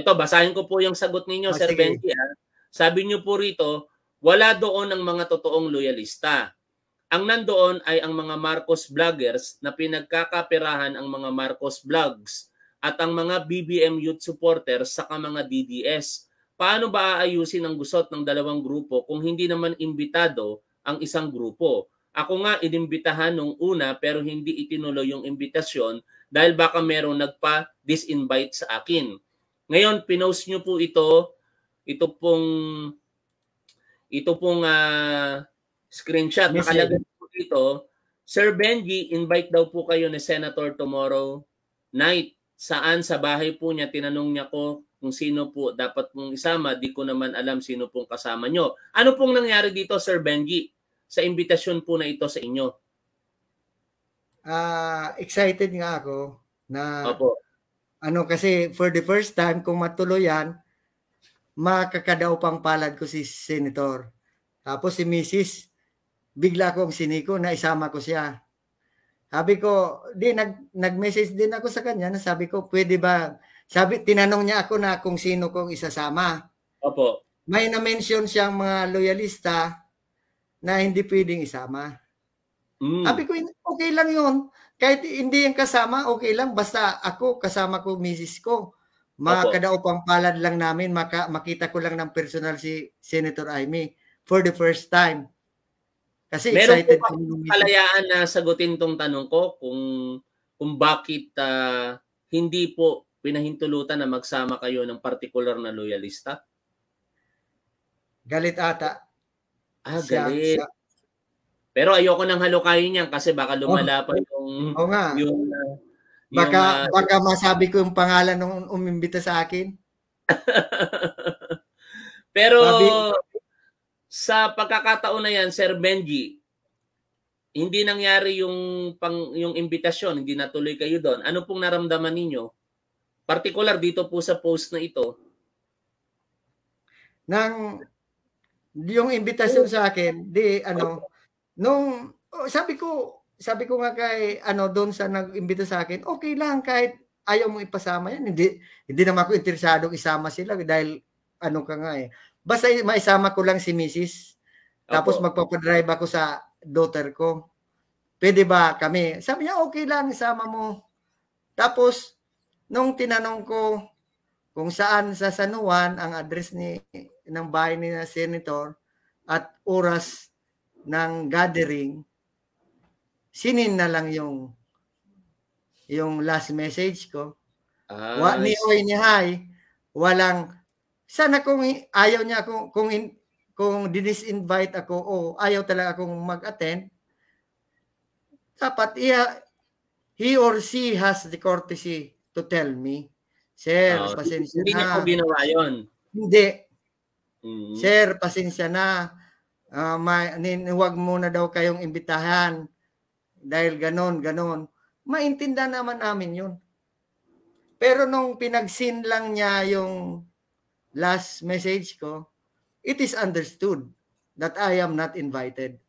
Ito, basahin ko po yung sagot ninyo, oh, Sir sige. Benji. Ha? Sabi nyo po rito, wala doon ang mga totoong loyalista ang nandoon ay ang mga Marcos vloggers na pinagkakapirahan ang mga Marcos vlogs at ang mga BBM youth supporters sa mga DDS. Paano ba aayusin ang gusot ng dalawang grupo kung hindi naman imbitado ang isang grupo? Ako nga inimbitahan nung una pero hindi itinuloy yung imbitasyon dahil baka merong nagpa-disinvite sa akin. Ngayon, pinost nyo po ito. Ito pong ito pong uh, Screenshot. Yes, Nakalagay po dito, Sir Benji, invite daw po kayo ni Senator tomorrow night. Saan? Sa bahay po niya. Tinanong niya ko kung sino po dapat mong isama. Di ko naman alam sino pong kasama nyo. Ano pong nangyari dito, Sir Benji, sa imbitasyon po na ito sa inyo? Uh, excited nga ako na Opo. ano kasi for the first time kung matuloy yan, makakadaw pang palad ko si Senator. Tapos si Mrs bigla kong siniko na isama ko siya. Sabi ko, di nag nag-message din ako sa kanya na sabi ko, pwede ba sabi tinanong niya ako na kung sino kong isasama. Opo. May na-mention siyang mga loyalista na hindi pwedeng isama. Mm. Sabi ko, okay lang 'yon. Kahit hindi yung kasama, okay lang basta ako kasama ko misis ko. Makakadao pang palad lang namin, maka, makita ko lang ng personal si Senator Amy for the first time. Kasi Meron excited po kami kalayaan na sagutin tong tanong ko kung kung bakit uh, hindi po pinahintulutan na magsama kayo ng particular na loyalista? Galit ata. Ah, siya, galit. Siya. Pero ayoko nang halukayin niyan kasi baka oh. lumala oh, pa yung oh nga. yung uh, baka uh, baka masabi ko yung pangalan ng umimbita sa akin. Pero Sabi, sa pagkakataon na yan, Sir Benji, hindi nangyari yung pang, yung imbitasyon, hindi natuloy kayo doon. Ano pong naramdaman ninyo? Particular dito po sa post na ito. Nang yung imbitasyon sa akin, di ano, nung oh, sabi ko, sabi ko nga kay ano doon sa nag-imbita sa akin, okay lang kahit ayaw mo ipasama yan. Hindi hindi naman ako interesadong isama sila dahil ano ka nga eh. Basta maisama ko lang si Mrs. Tapos Opo. magpapadrive ako sa daughter ko. Pwede ba kami? Sabi niya, okay lang, isama mo. Tapos, nung tinanong ko kung saan sa San ang address ni ng bahay ni Senator at oras ng gathering, sinin na lang yung yung last message ko. Ah, Wa, ni Oy ni Hay, walang sana kung ayaw niya kung kung in, kung dinis ako o ayaw talaga akong mag-attend, dapat iya, he or she has the courtesy to tell me, Sir, oh, pasensya hindi na. Hindi niya ginawa yon Hindi. Mm-hmm. Sir, pasensya na. Uh, ah, may, huwag muna daw kayong imbitahan dahil ganon, ganon. Maintinda naman namin yun. Pero nung pinagsin lang niya yung last message ko, it is understood that I am not invited.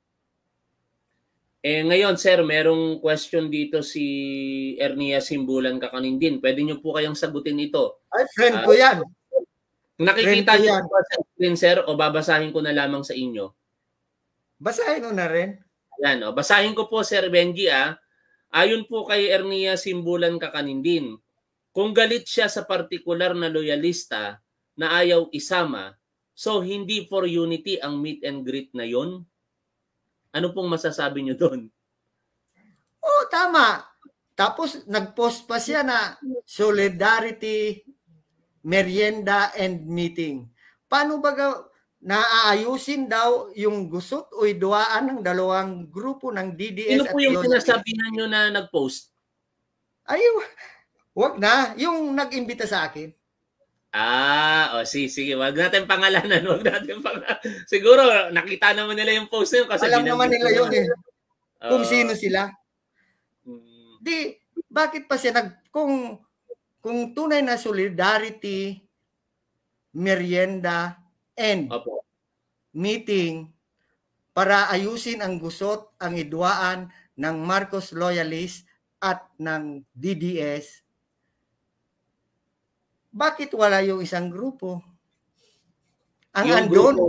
Eh ngayon sir, merong question dito si Ernia Simbulan kakanin din. Pwede niyo po kayang sagutin ito. Ay, friend uh, ko ah, 'yan. Nakikita friend niyo yan. sa screen sir o babasahin ko na lamang sa inyo? Basahin mo na rin. Yan, o. basahin ko po sir Benji ah. Ayon po kay Ernia Simbulan Kakanindin, kung galit siya sa partikular na loyalista, na ayaw isama, so hindi for unity ang meet and greet na yon? Ano pong masasabi niyo doon? Oo, oh, tama. Tapos nag-post pa siya na solidarity, merienda, and meeting. Paano ba naaayusin daw yung gusot o iduaan ng dalawang grupo ng DDS Sino po yung sinasabihan nyo na nag-post? Ayaw. wag na. Yung nag-imbita sa akin. Ah, o oh, sige, sige. Wag natin pangalanan. Wag natin pangalanan. Siguro, nakita naman nila yung post na yun. Kasi Alam naman nila yun eh. Oh. Kung sino sila. Hmm. Di, bakit pa siya nag... Kung, kung tunay na solidarity, merienda, and Opo. meeting para ayusin ang gusot, ang idwaan ng Marcos Loyalist at ng DDS, bakit wala yung isang grupo? Ang yung andon, grupo,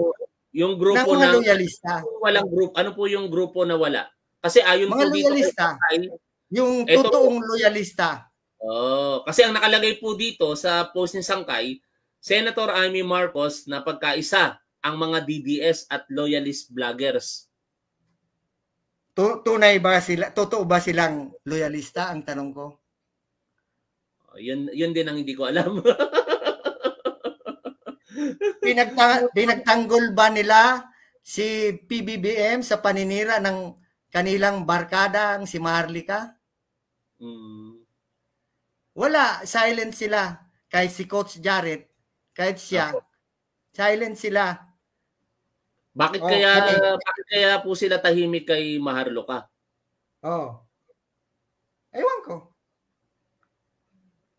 yung grupo ng mga ng, loyalista. Ano walang grupo. Ano po yung grupo na wala? Kasi ayon mga po dito loyalista, ay, yung eto, totoong loyalista. Oh, kasi ang nakalagay po dito sa post ni Sangkay, Senator Amy Marcos na pagkaisa ang mga DDS at loyalist vloggers. Tunay ba sila? Totoo ba silang loyalista ang tanong ko? yun, yun din ang hindi ko alam. Pinagta- pinagtanggol ba nila si PBBM sa paninira ng kanilang barkada, ang si Marlica? Mm. Wala, silent sila. Kahit si Coach Jarrett, kahit siya, Apo. silent sila. Bakit oh, kaya okay. bakit kaya po sila tahimik kay Maharloka? Oh. Ewan ko.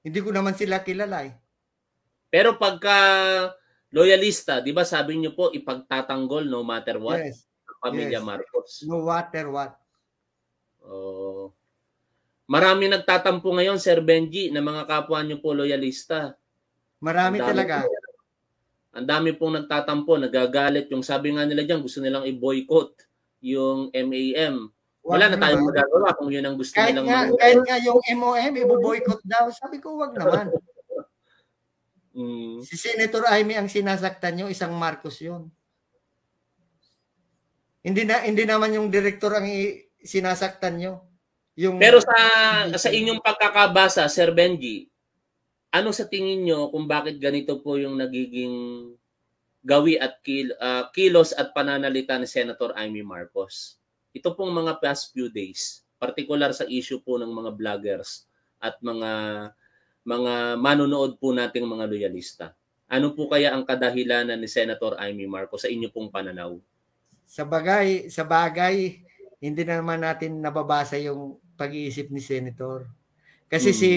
Hindi ko naman sila kilala eh. Pero pagka loyalista, di ba sabi niyo po, ipagtatanggol no matter what? Yes. Pamilya yes. Marcos. No matter what. Oh. Marami nagtatampo ngayon, Sir Benji, na mga kapwa niyo po loyalista. Marami ang talaga. Po, ang dami pong nagtatampo, nagagalit. Yung sabi nga nila dyan, gusto nilang i-boycott yung MAM. Wala na tayong magagawa kung yun ang gusto kahit nilang nga, Kahit nga yung MOM, ibo-boycott daw. Sabi ko, wag naman. mm. Si Senator Amy ang sinasaktan nyo, isang Marcos yun. Hindi na hindi naman yung director ang i- sinasaktan nyo. Yung Pero sa sa inyong pagkakabasa, Sir Benji, ano sa tingin nyo kung bakit ganito po yung nagiging gawi at kil, uh, kilos at pananalita ni Senator Amy Marcos? Ito pong mga past few days, particular sa issue po ng mga vloggers at mga mga manonood po nating mga loyalista. Ano po kaya ang kadahilanan ni Senator Amy Marco sa inyo pong pananaw? Sa bagay, sa bagay, hindi naman natin nababasa yung pag-iisip ni Senator. Kasi hmm. si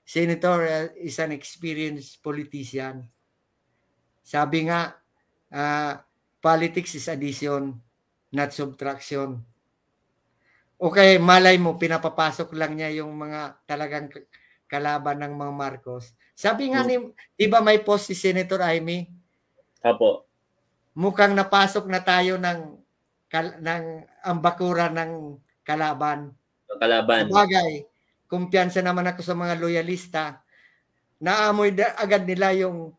Senator uh, is an experienced politician. Sabi nga, uh, politics is addition, not subtraction okay, malay mo, pinapapasok lang niya yung mga talagang kalaban ng mga Marcos. Sabi nga ni, di ba may post si Senator Amy? Apo. Mukhang napasok na tayo ng, kal, ng ambakura ng kalaban. Kalaban. Sabagay, kumpiyansa naman ako sa mga loyalista. Naamoy agad nila yung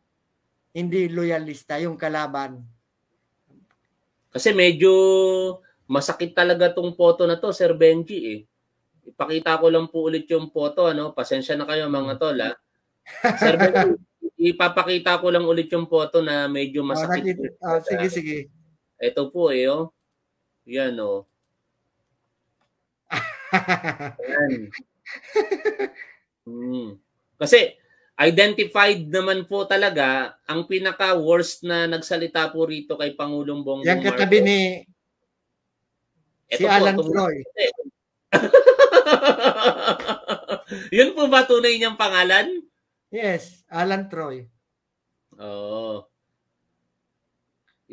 hindi loyalista, yung kalaban. Kasi medyo Masakit talaga tong photo na to, Sir Benji eh. Ipakita ko lang po ulit yung photo, ano? Pasensya na kayo mga tol, ha? Sir Benji, ipapakita ko lang ulit yung photo na medyo oh, masakit. Oh, ah, sige, sige. Ito po eh, oh. Yan, oh. Yan. mm. Kasi identified naman po talaga ang pinaka worst na nagsalita po rito kay Pangulong Bongbong Yan katabi Marcos. ni ito si po, Alan tum- Troy. Eh. Yun po ba tunay niyang pangalan? Yes, Alan Troy. Oo. Oh.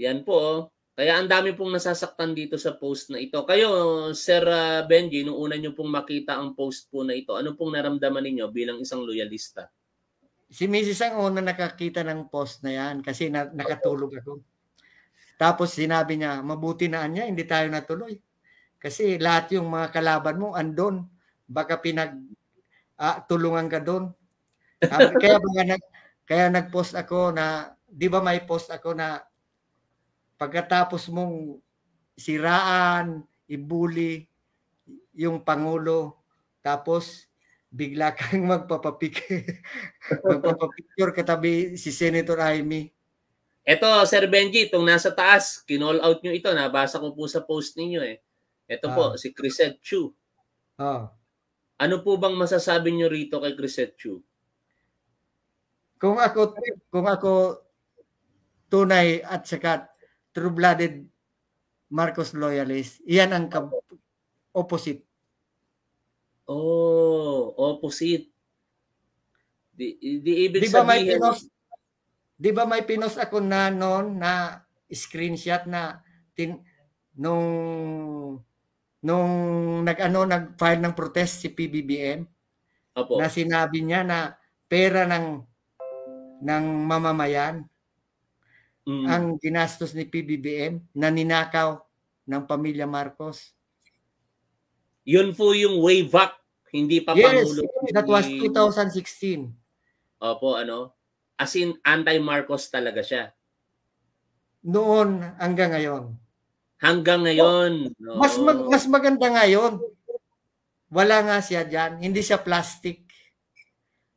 Yan po. Oh. Kaya ang dami pong nasasaktan dito sa post na ito. Kayo, Sir ah, Benji, nung una niyo pong makita ang post po na ito, ano pong naramdaman ninyo bilang isang loyalista? Si Mrs. ang una nakakita ng post na yan kasi na, nakatulog ako. Tapos sinabi niya, mabuti na niya, hindi tayo natuloy. Kasi lahat yung mga kalaban mo andon. Baka pinag ah, tulungan ka doon. Ah, kaya mga nag, kaya nag-post ako na, di ba may post ako na pagkatapos mong siraan, ibuli yung Pangulo, tapos bigla kang magpapapic magpapapicture katabi si Senator Jaime. Ito, Sir Benji, itong nasa taas, kinall out nyo ito. Nabasa ko po sa post ninyo eh. Ito ah. po, si Chrisette Chu. Ah. Ano po bang masasabi nyo rito kay Chrisette Chu? Kung ako, kung ako tunay at saka true-blooded Marcos loyalist, iyan ang opposite. Oh, opposite. Di, di ibig di ba sabihin... May pinos, di ba may pinos ako na noon na screenshot na tin, nung nung nag-ano nag-file ng protest si PBBM Opo. na sinabi niya na pera ng ng mamamayan mm. ang ginastos ni PBBM na ninakaw ng pamilya Marcos. Yun po yung way back, hindi pa yes, Yes, that was 2016. Opo, ano? As in, anti-Marcos talaga siya. Noon hanggang ngayon. Hanggang ngayon. no. Mas mag, mas maganda ngayon. Wala nga siya diyan, hindi siya plastic.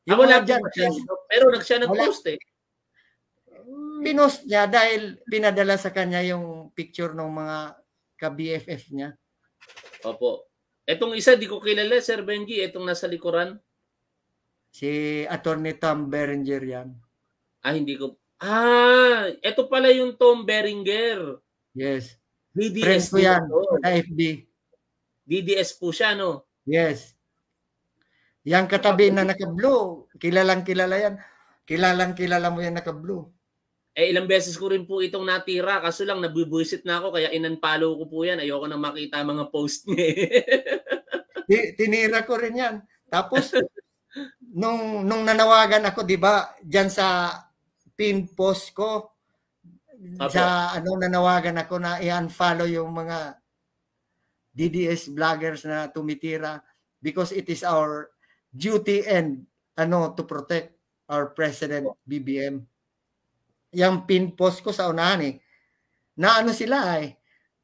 Yung Ako wala dyan, pero nag siya nag-post eh. Hmm, pinost niya dahil pinadala sa kanya yung picture ng mga ka-BFF niya. Opo. Etong isa di ko kilala, Sir Benji, etong nasa likuran. Si Attorney Tom Berenger yan. Ah, hindi ko. Ah, eto pala yung Tom Berenger. Yes. DDS Friends ko yan sa FB. DDS po siya, no? Yes. Yang katabi na naka-blue, kilalang kilala yan. Kilalang kilala mo yan naka-blue. Eh, ilang beses ko rin po itong natira. Kaso lang, nabibuisit na ako. Kaya inunfollow ko po yan. Ayoko nang makita mga post niya. Eh. Tinira ko rin yan. Tapos, nung, nung nanawagan ako, di ba, dyan sa pin post ko, Apo. sa ano nanawagan ako na i-unfollow yung mga DDS vloggers na tumitira because it is our duty and ano to protect our president BBM. Yung pin post ko sa unahan eh. Na ano sila eh.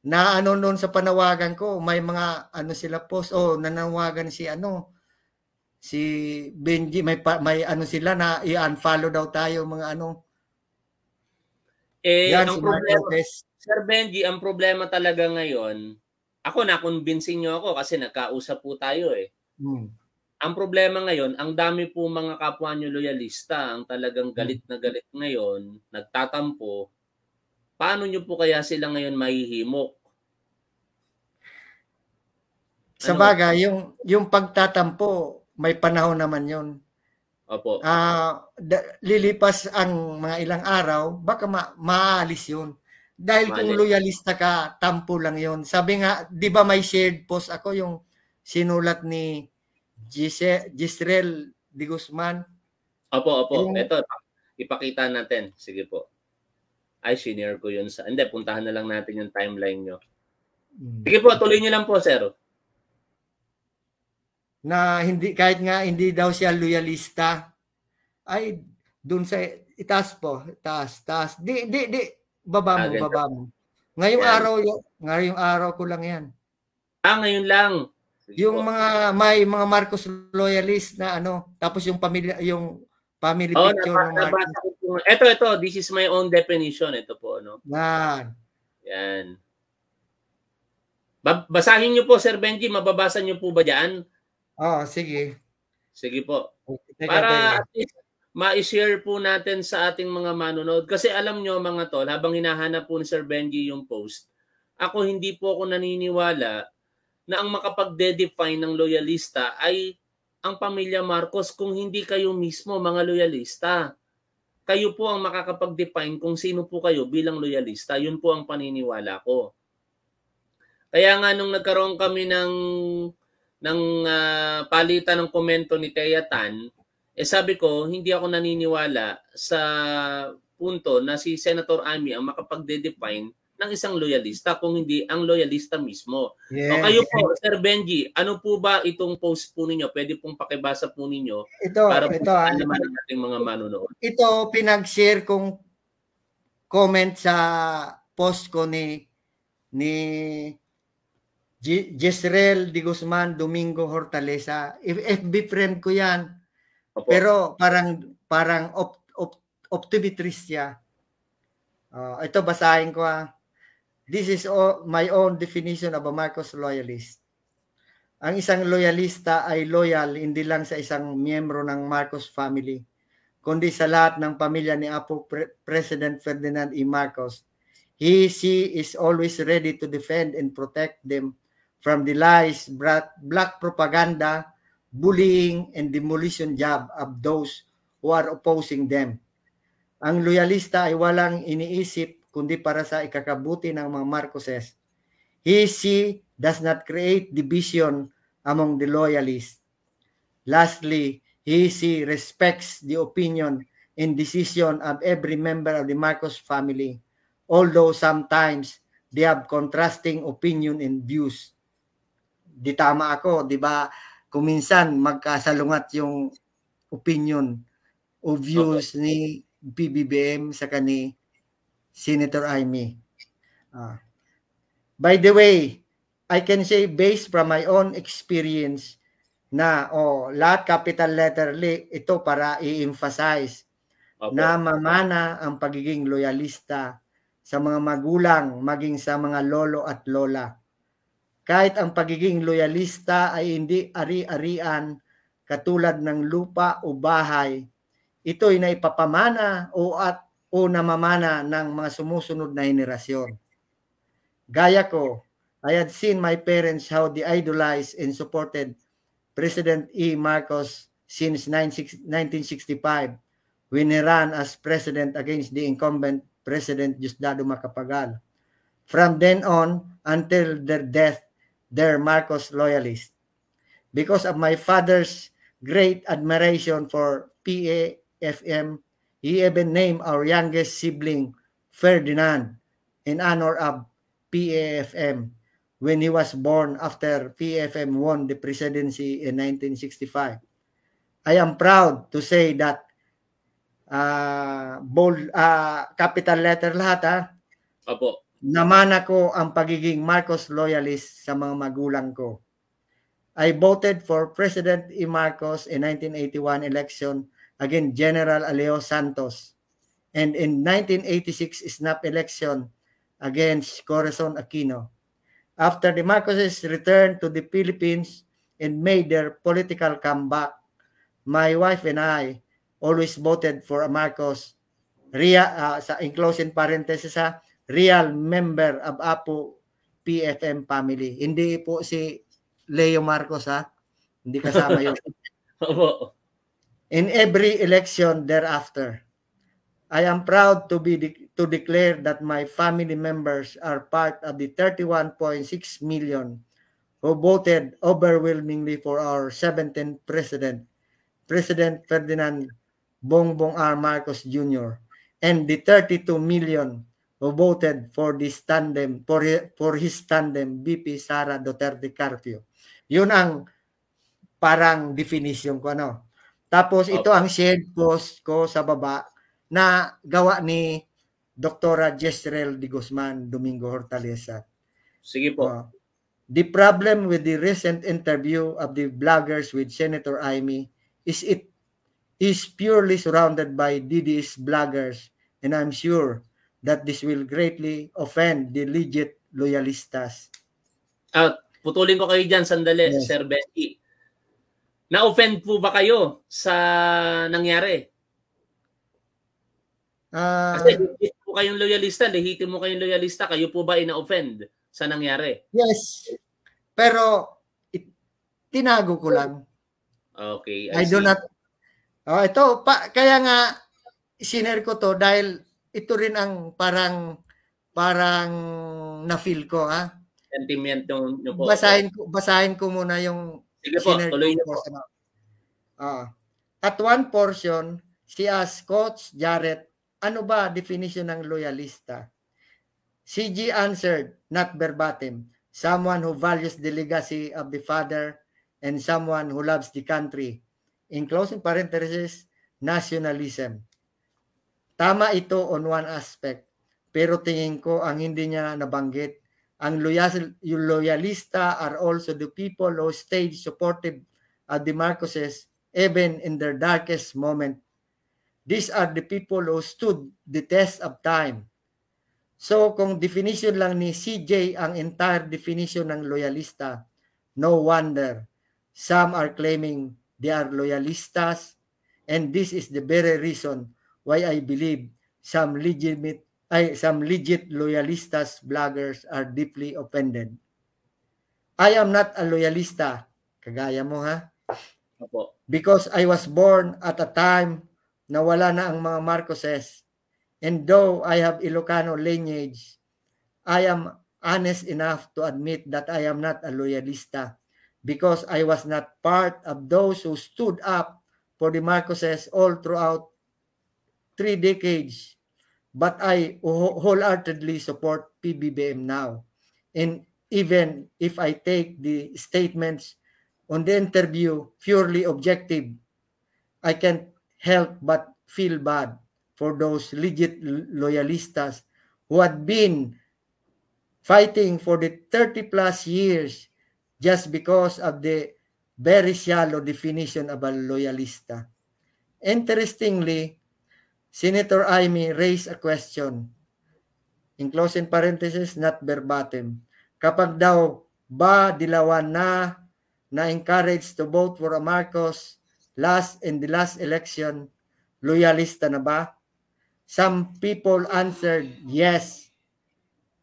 Na ano noon sa panawagan ko, may mga ano sila post oh nanawagan si ano si Benji may may ano sila na i-unfollow daw tayo mga ano eh, Yan, ang si problema, Sir Benji, ang problema talaga ngayon, ako na-convince niyo ako kasi nagkausap po tayo eh. Hmm. Ang problema ngayon, ang dami po mga kapwa nyo loyalista ang talagang hmm. galit na galit ngayon, nagtatampo. Paano nyo po kaya sila ngayon mahihimok? Ano? Sa bagay, yung, yung pagtatampo, may panahon naman yon Opo. Uh, da- lilipas ang mga ilang araw, baka ma- maalis yun. Dahil maalis. kung loyalista ka, tampo lang yun. Sabi nga, di ba may shared post ako yung sinulat ni Gise- Gisrel Di Guzman? Opo, opo. Yung, Ito, ipakita natin. Sige po. Ay, senior ko yun sa... Hindi, puntahan na lang natin yung timeline nyo. Hmm. Sige po, tuloy nyo lang po, sir na hindi kahit nga hindi daw siya loyalista ay doon sa itaas po, taas, taas. Di di di baba mo, ah, baba mo. Ngayong yeah. araw 'yan, ngayong araw ko lang 'yan. Ah, ngayon lang. Sige yung po. mga may mga Marcos loyalist na ano, tapos yung pamilya yung family oh, picture ng Marcos. Ito ito, this is my own definition ito po ano. Yan. Yan. Basahin niyo po Sir Benji, mababasa niyo po ba diyan? Ah, sige. Sige po. Para at least ma-share po natin sa ating mga manonood. Kasi alam nyo mga tol, habang hinahanap po ni Sir Benji yung post, ako hindi po ako naniniwala na ang makapag-define ng loyalista ay ang pamilya Marcos kung hindi kayo mismo mga loyalista. Kayo po ang makakapag-define kung sino po kayo bilang loyalista. Yun po ang paniniwala ko. Kaya nga nung nagkaroon kami ng ng uh, palitan ng komento ni Thea Tan, eh sabi ko, hindi ako naniniwala sa punto na si Senator Ami ang makapagde-define ng isang loyalista kung hindi ang loyalista mismo. Yes. O kayo po, Sir Benji, ano po ba itong post po ninyo? Pwede pong pakibasa po ninyo ito, para ito, po naman ah. ang ating mga manonood. Ito, pinag-share kong comment sa post ko ni ni Jezreel G- Di Guzman, Domingo Hortaleza. If FB friend ko yan. Opo. Pero parang parang op, op, optometrist siya. Uh, ito basahin ko ah. This is all, my own definition of a Marcos loyalist. Ang isang loyalista ay loyal hindi lang sa isang miyembro ng Marcos family, kundi sa lahat ng pamilya ni Apo Pre- President Ferdinand E. Marcos. He, she is always ready to defend and protect them from the lies, black propaganda, bullying, and demolition job of those who are opposing them. Ang loyalista ay walang iniisip kundi para sa ikakabuti ng mga Marcoses. He, she does not create division among the loyalists. Lastly, he, she respects the opinion and decision of every member of the Marcos family, although sometimes they have contrasting opinion and views di tama ako, di ba? Kuminsan magkasalungat yung opinion o views okay. ni BBBM sa kani Senator Amy. Uh, by the way, I can say based from my own experience na oh, lahat capital letter li, ito para i-emphasize okay. na mamana ang pagiging loyalista sa mga magulang maging sa mga lolo at lola kahit ang pagiging loyalista ay hindi ari-arian katulad ng lupa o bahay, ito'y naipapamana o at o namamana ng mga sumusunod na henerasyon. Gaya ko, I had seen my parents how they idolized and supported President E. Marcos since 1965 when he ran as president against the incumbent President Diosdado Macapagal. From then on until their death, their Marcos loyalist Because of my father's great admiration for PAFM, he even named our youngest sibling Ferdinand in honor of PAFM when he was born after PAFM won the presidency in 1965. I am proud to say that uh, bold, uh, capital letter lahat ha? Apo namana ko ang pagiging Marcos loyalist sa mga magulang ko. I voted for President E. Marcos in 1981 election against General Aleo Santos and in 1986 snap election against Corazon Aquino. After the Marcoses returned to the Philippines and made their political comeback, my wife and I always voted for Marcos. Ria, uh, sa in closing parenthesis ha, ah, real member of Apo PFM family. Hindi po si Leo Marcos ha. Hindi kasama yun. In every election thereafter, I am proud to be de- to declare that my family members are part of the 31.6 million who voted overwhelmingly for our 17th president, President Ferdinand Bongbong R. Marcos Jr., and the 32 million who voted for this tandem for, for his tandem BP Sara Duterte Carpio. 'Yun ang parang definition ko ano. Tapos ito ah. ang shared post ko sa baba na gawa ni Dr. Jestrel de Guzman Domingo Hortalesa. Sige po. Uh, the problem with the recent interview of the bloggers with Senator Amy is it is purely surrounded by DDS bloggers and I'm sure that this will greatly offend the legit loyalistas. At ah, putulin ko kayo dyan sandali, yes. Sir Becky. Na-offend po ba kayo sa nangyari? Uh, Kasi legit po kayong loyalista, lehitin mo kayong loyalista, kayo po ba ina-offend sa nangyari? Yes. Pero it, tinago ko lang. Okay. I, I do not Oh, ito pa kaya nga siner ko to dahil ito rin ang parang parang na-feel ko ha. Sentiment nung nyo po. Basahin ko, basahin ko muna yung Sige po, tuloy niyo po. Sa, ah. at one portion, si as Coach Jarrett, ano ba definition ng loyalista? CG answered, not verbatim, someone who values the legacy of the father and someone who loves the country. In closing parenthesis, nationalism. Tama ito on one aspect, pero tingin ko ang hindi niya nabanggit. Ang loyal, loyalista are also the people who stayed supportive of the Marcoses even in their darkest moment. These are the people who stood the test of time. So kung definition lang ni CJ ang entire definition ng loyalista, no wonder some are claiming they are loyalistas and this is the very reason why I believe some legitimate I, some legit loyalistas bloggers are deeply offended. I am not a loyalista, kagaya mo ha? Opo. Because I was born at a time na wala na ang mga Marcoses. And though I have Ilocano lineage, I am honest enough to admit that I am not a loyalista because I was not part of those who stood up for the Marcoses all throughout three decades, but I wholeheartedly support PBBM now. And even if I take the statements on the interview purely objective, I can't help but feel bad for those legit loyalistas who had been fighting for the 30 plus years just because of the very shallow definition of a loyalista. Interestingly, Senator Aimee raised a question. In closing parenthesis, not verbatim. Kapag daw ba dilawan na na-encourage to vote for a Marcos last in the last election, loyalista na ba? Some people answered yes.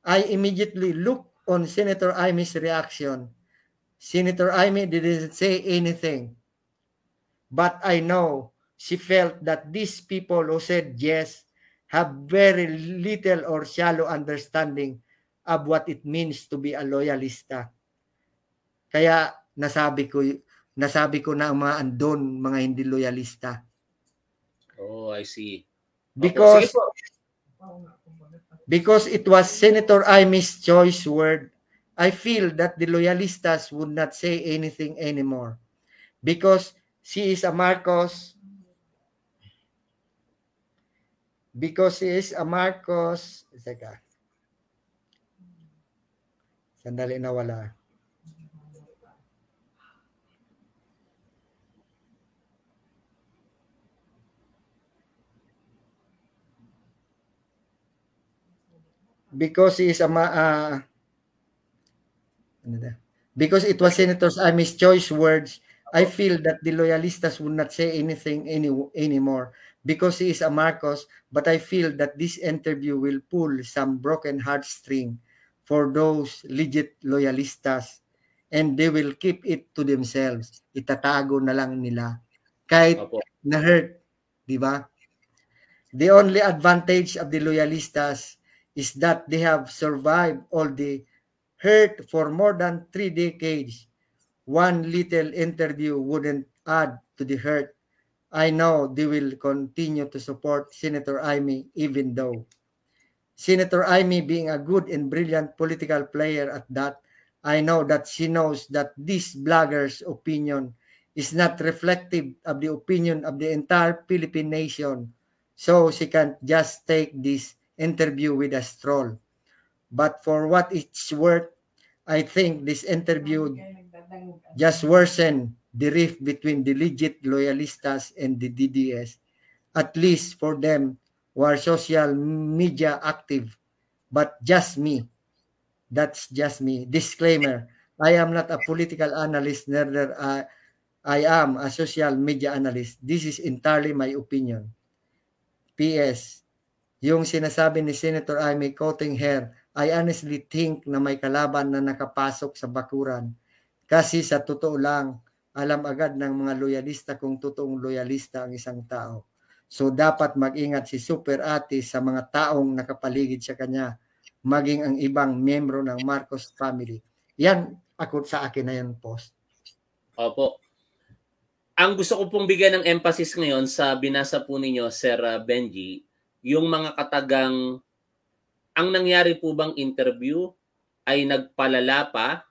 I immediately looked on Senator Aimee's reaction. Senator Aimee didn't say anything. But I know she felt that these people who said yes have very little or shallow understanding of what it means to be a loyalista. Kaya nasabi ko nasabi ko na ang mga andon mga hindi loyalista. Oh, I see. Because because it was Senator Imy's choice word, I feel that the loyalistas would not say anything anymore because she is a Marcos, because he is a Marcos. Seka. Sandali nawala. Because he is a ma uh, because it was Senator's Amy's choice words, I feel that the loyalistas would not say anything any anymore because he is a Marcos, but I feel that this interview will pull some broken heartstring for those legit loyalistas and they will keep it to themselves. Itatago na lang nila. Kahit na-hurt, di ba? The only advantage of the loyalistas is that they have survived all the hurt for more than three decades. One little interview wouldn't add to the hurt I know they will continue to support Senator Aimee even though Senator Aimee being a good and brilliant political player at that, I know that she knows that this blogger's opinion is not reflective of the opinion of the entire Philippine nation. So she can just take this interview with a stroll. But for what it's worth, I think this interview just worsened the rift between the legit loyalistas and the DDS, at least for them were social media active. But just me, that's just me. Disclaimer, I am not a political analyst, neither I, I am a social media analyst. This is entirely my opinion. P.S. Yung sinasabi ni Senator Amy quoting her, I honestly think na may kalaban na nakapasok sa bakuran. Kasi sa totoo lang, alam agad ng mga loyalista kung totoong loyalista ang isang tao. So dapat mag-ingat si Super Ate sa mga taong nakapaligid sa kanya, maging ang ibang membro ng Marcos family. Yan, ako sa akin na yan post. Opo. Ang gusto ko pong bigyan ng emphasis ngayon sa binasa po ninyo, Sir uh, Benji, yung mga katagang ang nangyari po bang interview ay nagpalala pa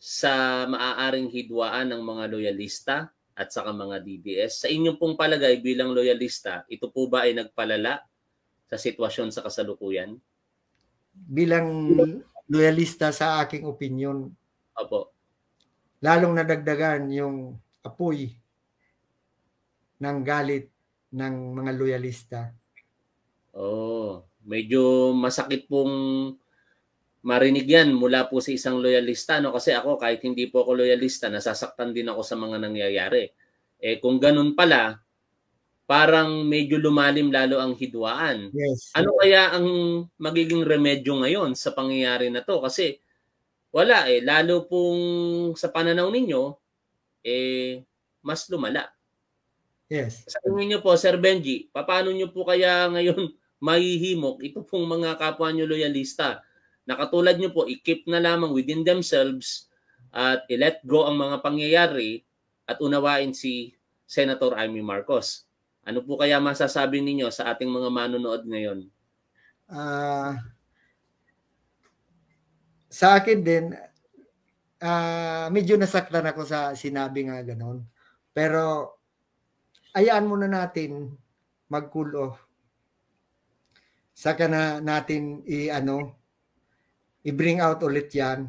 sa maaaring hidwaan ng mga loyalista at saka mga DDS. Sa inyong pong palagay bilang loyalista, ito po ba ay nagpalala sa sitwasyon sa kasalukuyan? Bilang loyalista sa aking opinion, Apo. lalong nadagdagan yung apoy ng galit ng mga loyalista. Oh, medyo masakit pong marinig yan mula po sa isang loyalista. No? Kasi ako, kahit hindi po ako loyalista, nasasaktan din ako sa mga nangyayari. Eh, kung ganun pala, parang medyo lumalim lalo ang hidwaan. Yes. Ano kaya ang magiging remedyo ngayon sa pangyayari na to? Kasi wala eh. Lalo pong sa pananaw ninyo, eh, mas lumala. Yes. Sa inyo po, Sir Benji, paano nyo po kaya ngayon mahihimok ito pong mga kapwa nyo loyalista na katulad nyo po, i-keep na lamang within themselves at i-let go ang mga pangyayari at unawain si Senator Amy Marcos. Ano po kaya masasabi ninyo sa ating mga manonood ngayon? Uh, sa akin din, uh, medyo nasaktan ako sa sinabi nga ganon. Pero, ayaan muna natin mag-cool off. Saka na natin i-ano, i-bring out ulit yan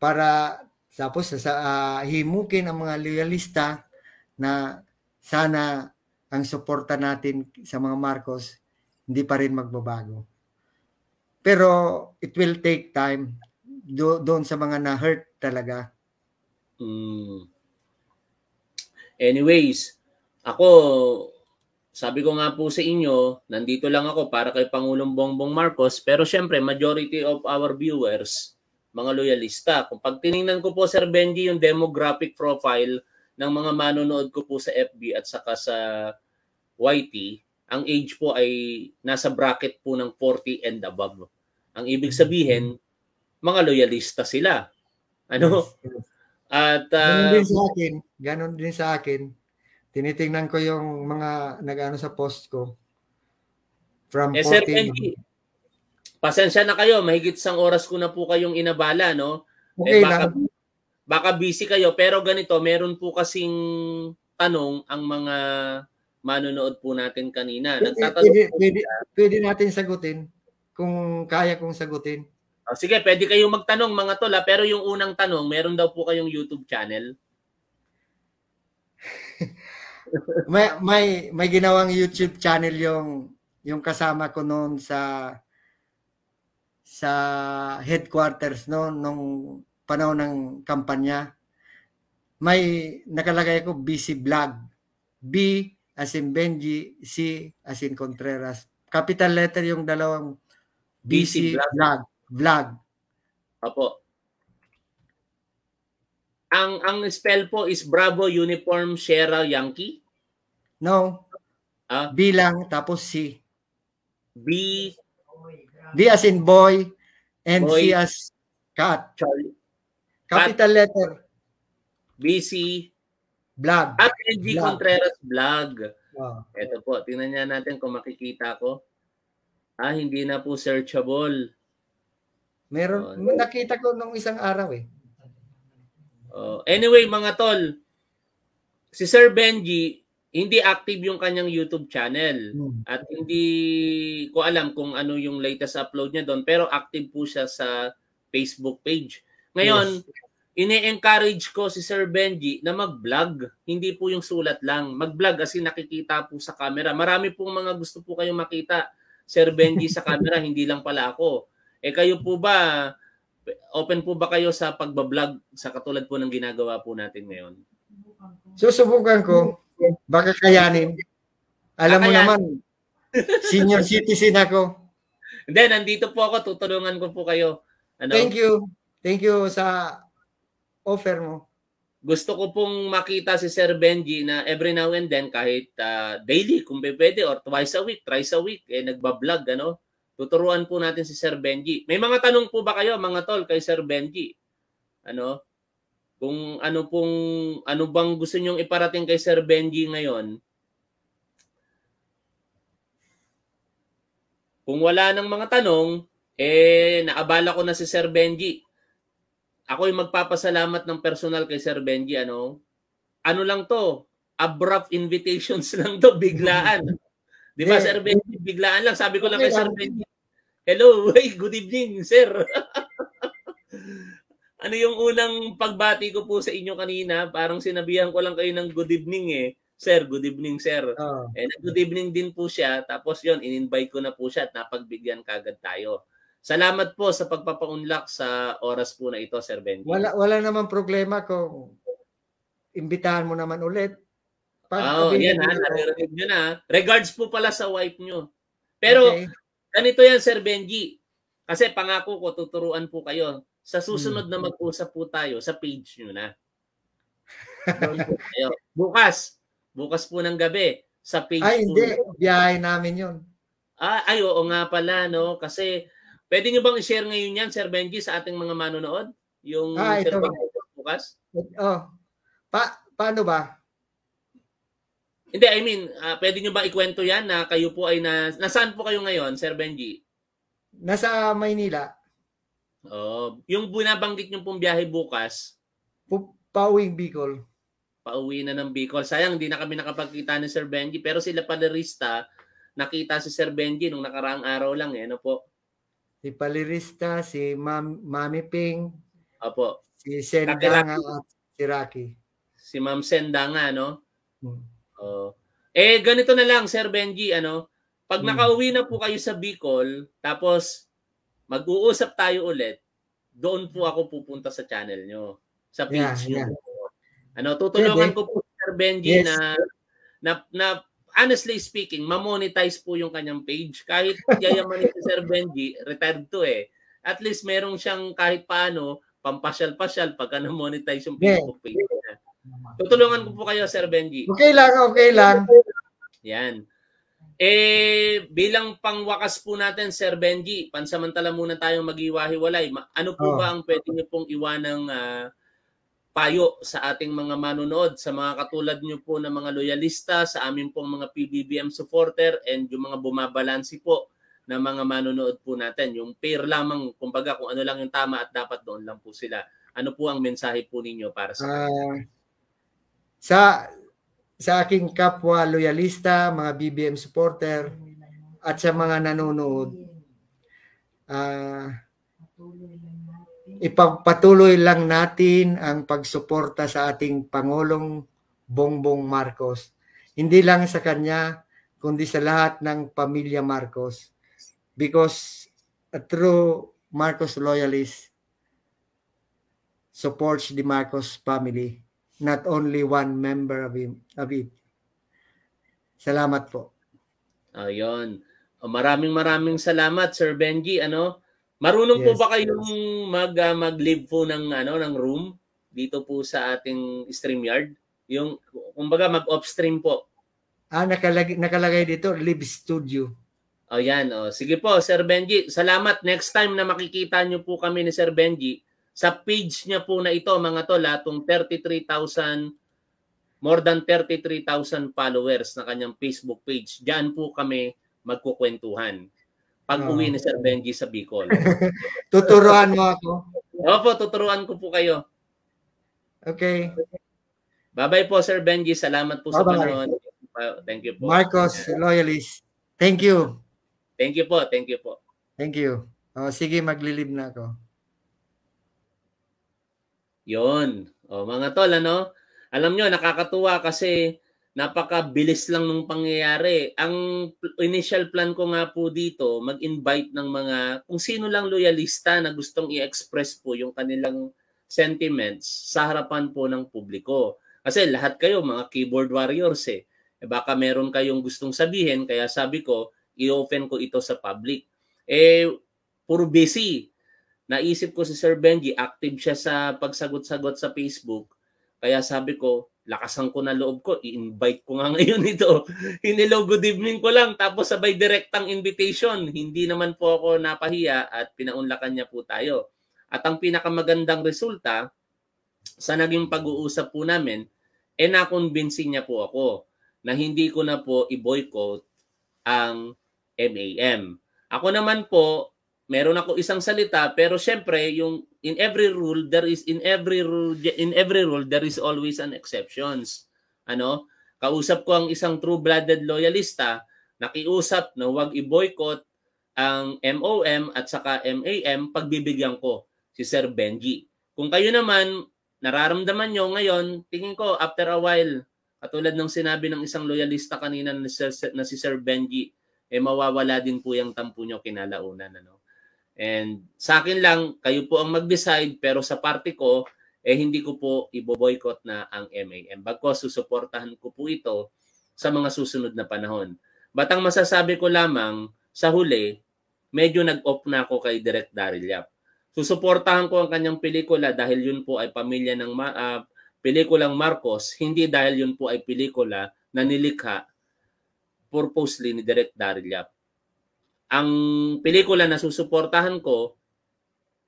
para tapos sa uh, himukin ang mga loyalista na sana ang suporta natin sa mga Marcos hindi pa rin magbabago. Pero it will take time do, doon sa mga na-hurt talaga. Mm. Anyways, ako sabi ko nga po sa inyo, nandito lang ako para kay Pangulong Bongbong Marcos, pero syempre majority of our viewers, mga loyalista. Kung pagtiningnan ko po Sir Benji yung demographic profile ng mga manonood ko po sa FB at saka sa YT, ang age po ay nasa bracket po ng 40 and above. Ang ibig sabihin, mga loyalista sila. Ano? At uh, ganun ah, din sa akin, ganun din sa akin tinitingnan ko yung mga nag-ano sa post ko. From eh, 14. Sir, pasensya na kayo. Mahigit isang oras ko na po kayong inabala, no? Eh, okay eh, baka, lang. Baka busy kayo, pero ganito, meron po kasing tanong ang mga manonood po natin kanina. Eh, eh, Nagtatanong pwede, pwede, pwede natin sagutin kung kaya kong sagutin. Oh, sige, pwede kayong magtanong mga tola, ah. pero yung unang tanong, meron daw po kayong YouTube channel may may may ginawang YouTube channel yung yung kasama ko noon sa sa headquarters no nung panahon ng kampanya. May nakalagay ako BC Vlog. B as in Benji, C as in Contreras. Capital letter yung dalawang BC, BC Vlog. Vlog. Opo. Ang ang spell po is Bravo Uniform Sierra Yankee? No. Uh, B lang tapos C. B B as in boy and boy. C as cat. Charlie. Capital cat. letter. BC Blog. At ah, NG Blag. Contreras Blog. Wow. Ah. Ito po, tingnan niya natin kung makikita ko. Ah, hindi na po searchable. Meron, so, oh, nakita ko nung isang araw eh. Oh, anyway, mga tol, si Sir Benji, hindi active yung kanyang YouTube channel. Hmm. At hindi ko alam kung ano yung latest upload niya doon, pero active po siya sa Facebook page. Ngayon, yes. ini-encourage ko si Sir Benji na mag-vlog. Hindi po yung sulat lang. Mag-vlog kasi nakikita po sa camera. Marami pong mga gusto po kayong makita, Sir Benji, sa camera, hindi lang pala ako. Eh kayo po ba, open po ba kayo sa pagbablog sa katulad po ng ginagawa po natin ngayon? Susubukan ko. Baka kayanin. Alam Kakayanin. mo naman, senior citizen ako. Hindi, nandito po ako. Tutulungan ko po kayo. Ano? Thank you. Thank you sa offer mo. Gusto ko pong makita si Sir Benji na every now and then kahit uh, daily kung pwede or twice a week, thrice a week eh nagba-vlog ano Tuturuan po natin si Sir Benji. May mga tanong po ba kayo mga tol kay Sir Benji? Ano? Kung ano pong ano bang gusto niyo iparating kay Sir Benji ngayon? Kung wala nang mga tanong, eh naabala ko na si Sir Benji. Ako ay magpapasalamat ng personal kay Sir Benji ano. Ano lang to? Abrupt invitations lang to biglaan. Di ba, yeah. Sir Benji? Eh, Biglaan lang. Sabi ko lang kay Sir Benji, hello, good evening, sir. ano yung unang pagbati ko po sa inyo kanina? Parang sinabihan ko lang kayo ng good evening eh. Sir, good evening, sir. Oh. Ah. Eh, And good evening din po siya. Tapos yon in-invite ko na po siya at napagbigyan kagad tayo. Salamat po sa pagpapaunlak sa oras po na ito, Sir Benji. Wala, wala naman problema kung imbitahan mo naman ulit pag- ah, oh, yan ha, ah, oh. naririnig nyo na. Ah. Regards po pala sa wife nyo. Pero, okay. ganito yan, Sir Benji. Kasi pangako ko, tuturuan po kayo. Sa susunod hmm. na mag-usap po tayo, sa page nyo na. bukas, bukas po ng gabi, sa page Ay, hindi. Po. Biyahe namin yun. Ah, ay, oo nga pala, no? Kasi, pwede nyo bang i-share ngayon yan, Sir Benji, sa ating mga manonood? Yung ah, Sir ito. bukas? Oh, pa paano ba? Hindi, I mean, uh, pwede nyo ba ikwento yan na kayo po ay na, nasaan po kayo ngayon, Sir Benji? Nasa Maynila. Oh, yung binabanggit nyo pong biyahe bukas? P- pauwing Bicol. Pauwi na ng Bicol. Sayang, hindi na kami nakapagkita ni Sir Benji. Pero sila palerista, nakita si Sir Benji nung nakaraang araw lang. Eh, ano po? Si palerista, si Ma'am, Mami Ping. Opo. Si Sendanga at si Rocky. Si Ma'am Sendanga, no? Hmm. Oo. Eh, ganito na lang, Sir Benji, ano? Pag hmm. nakauwi na po kayo sa Bicol, tapos mag-uusap tayo ulit, doon po ako pupunta sa channel nyo. Sa page yeah, nyo. Yeah. Ano, tutulungan ko po, Sir Benji, yes. na, na, na honestly speaking, mamonetize po yung kanyang page. Kahit yayamanin si Sir Benji, retired to eh. At least merong siyang kahit paano, pampasyal-pasyal pagka na-monetize yung Facebook yeah. page. Tutulungan ko po kayo, Sir Benji. Okay lang, okay lang. Yan. Eh, bilang pangwakas po natin, Sir Benji, pansamantala muna tayong mag-iwahiwalay. Ano po oh. ba ang pwede niyo pong iwanang uh, payo sa ating mga manonood, sa mga katulad niyo po na mga loyalista, sa amin pong mga PBBM supporter, and yung mga bumabalansi po na mga manonood po natin. Yung pair lamang, kumbaga kung ano lang yung tama at dapat doon lang po sila. Ano po ang mensahe po ninyo para sa uh, kanila? Ah, sa sa aking kapwa loyalista, mga BBM supporter at sa mga nanonood, uh, ipagpatuloy lang natin ang pagsuporta sa ating Pangulong Bongbong Marcos. Hindi lang sa kanya, kundi sa lahat ng pamilya Marcos. Because a true Marcos loyalist supports the Marcos family not only one member of, him, of it. Salamat po. Ayun. Ah, maraming maraming salamat Sir Benji, ano? Marunong yes, po ba kayong mag uh, mag-live po ng ano ng room dito po sa ating StreamYard? Yung kumbaga mag-off stream po. Ah, nakalagay nakalagay dito live studio. O yan, oh. Sige po, Sir Benji. Salamat. Next time na makikita nyo po kami ni Sir Benji, sa page niya po na ito mga tol, atong ah, 33,000 more than 33,000 followers na kanyang Facebook page. Diyan po kami magkukwentuhan. Pag uwi ni Sir ah. Benji sa Bicol. tuturuan mo ako. Opo, tuturuan ko po kayo. Okay. Bye-bye po Sir Benji. Salamat po Bye-bye. sa panonood. Thank you po. Marcos loyalist. Thank you. Thank you po. Thank you po. Thank you. Oh, sige, maglilib na ako. Yon. O, oh, mga tol, ano? Alam nyo, nakakatuwa kasi napakabilis lang ng pangyayari. Ang initial plan ko nga po dito, mag-invite ng mga, kung sino lang loyalista na gustong i-express po yung kanilang sentiments sa harapan po ng publiko. Kasi lahat kayo, mga keyboard warriors eh. eh baka meron kayong gustong sabihin, kaya sabi ko, i-open ko ito sa public. Eh, puro busy naisip ko si Sir Benji, active siya sa pagsagot-sagot sa Facebook. Kaya sabi ko, lakasan ko na loob ko, i-invite ko nga ngayon ito. Hinilo, good evening ko lang. Tapos sabay direktang invitation. Hindi naman po ako napahiya at pinaunlakan niya po tayo. At ang pinakamagandang resulta sa naging pag-uusap po namin, eh na-convincing niya po ako na hindi ko na po i-boycott ang MAM. Ako naman po, meron ako isang salita pero syempre yung in every rule there is in every rule in every rule there is always an exceptions ano kausap ko ang isang true-blooded loyalista nakiusap na huwag i-boycott ang MOM at saka MAM pagbibigyan ko si Sir Benji kung kayo naman nararamdaman nyo ngayon tingin ko after a while katulad ng sinabi ng isang loyalista kanina na si Sir, na si Sir Benji eh mawawala din po yung tampo nyo kinalaunan ano And sa akin lang, kayo po ang mag-decide pero sa party ko, eh hindi ko po iboboykot na ang MAM. Bagkos susuportahan ko po ito sa mga susunod na panahon. Batang masasabi ko lamang, sa huli, medyo nag-off na ako kay Direk Daryl Yap. Susuportahan ko ang kanyang pelikula dahil yun po ay pamilya ng uh, pelikulang Marcos, hindi dahil yun po ay pelikula na nilikha purposely ni Direk Daryl Yap ang pelikula na susuportahan ko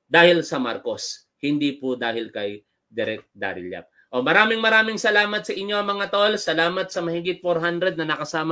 dahil sa Marcos, hindi po dahil kay Direk Daryl Yap. O maraming maraming salamat sa inyo mga tol. Salamat sa mahigit 400 na nakasama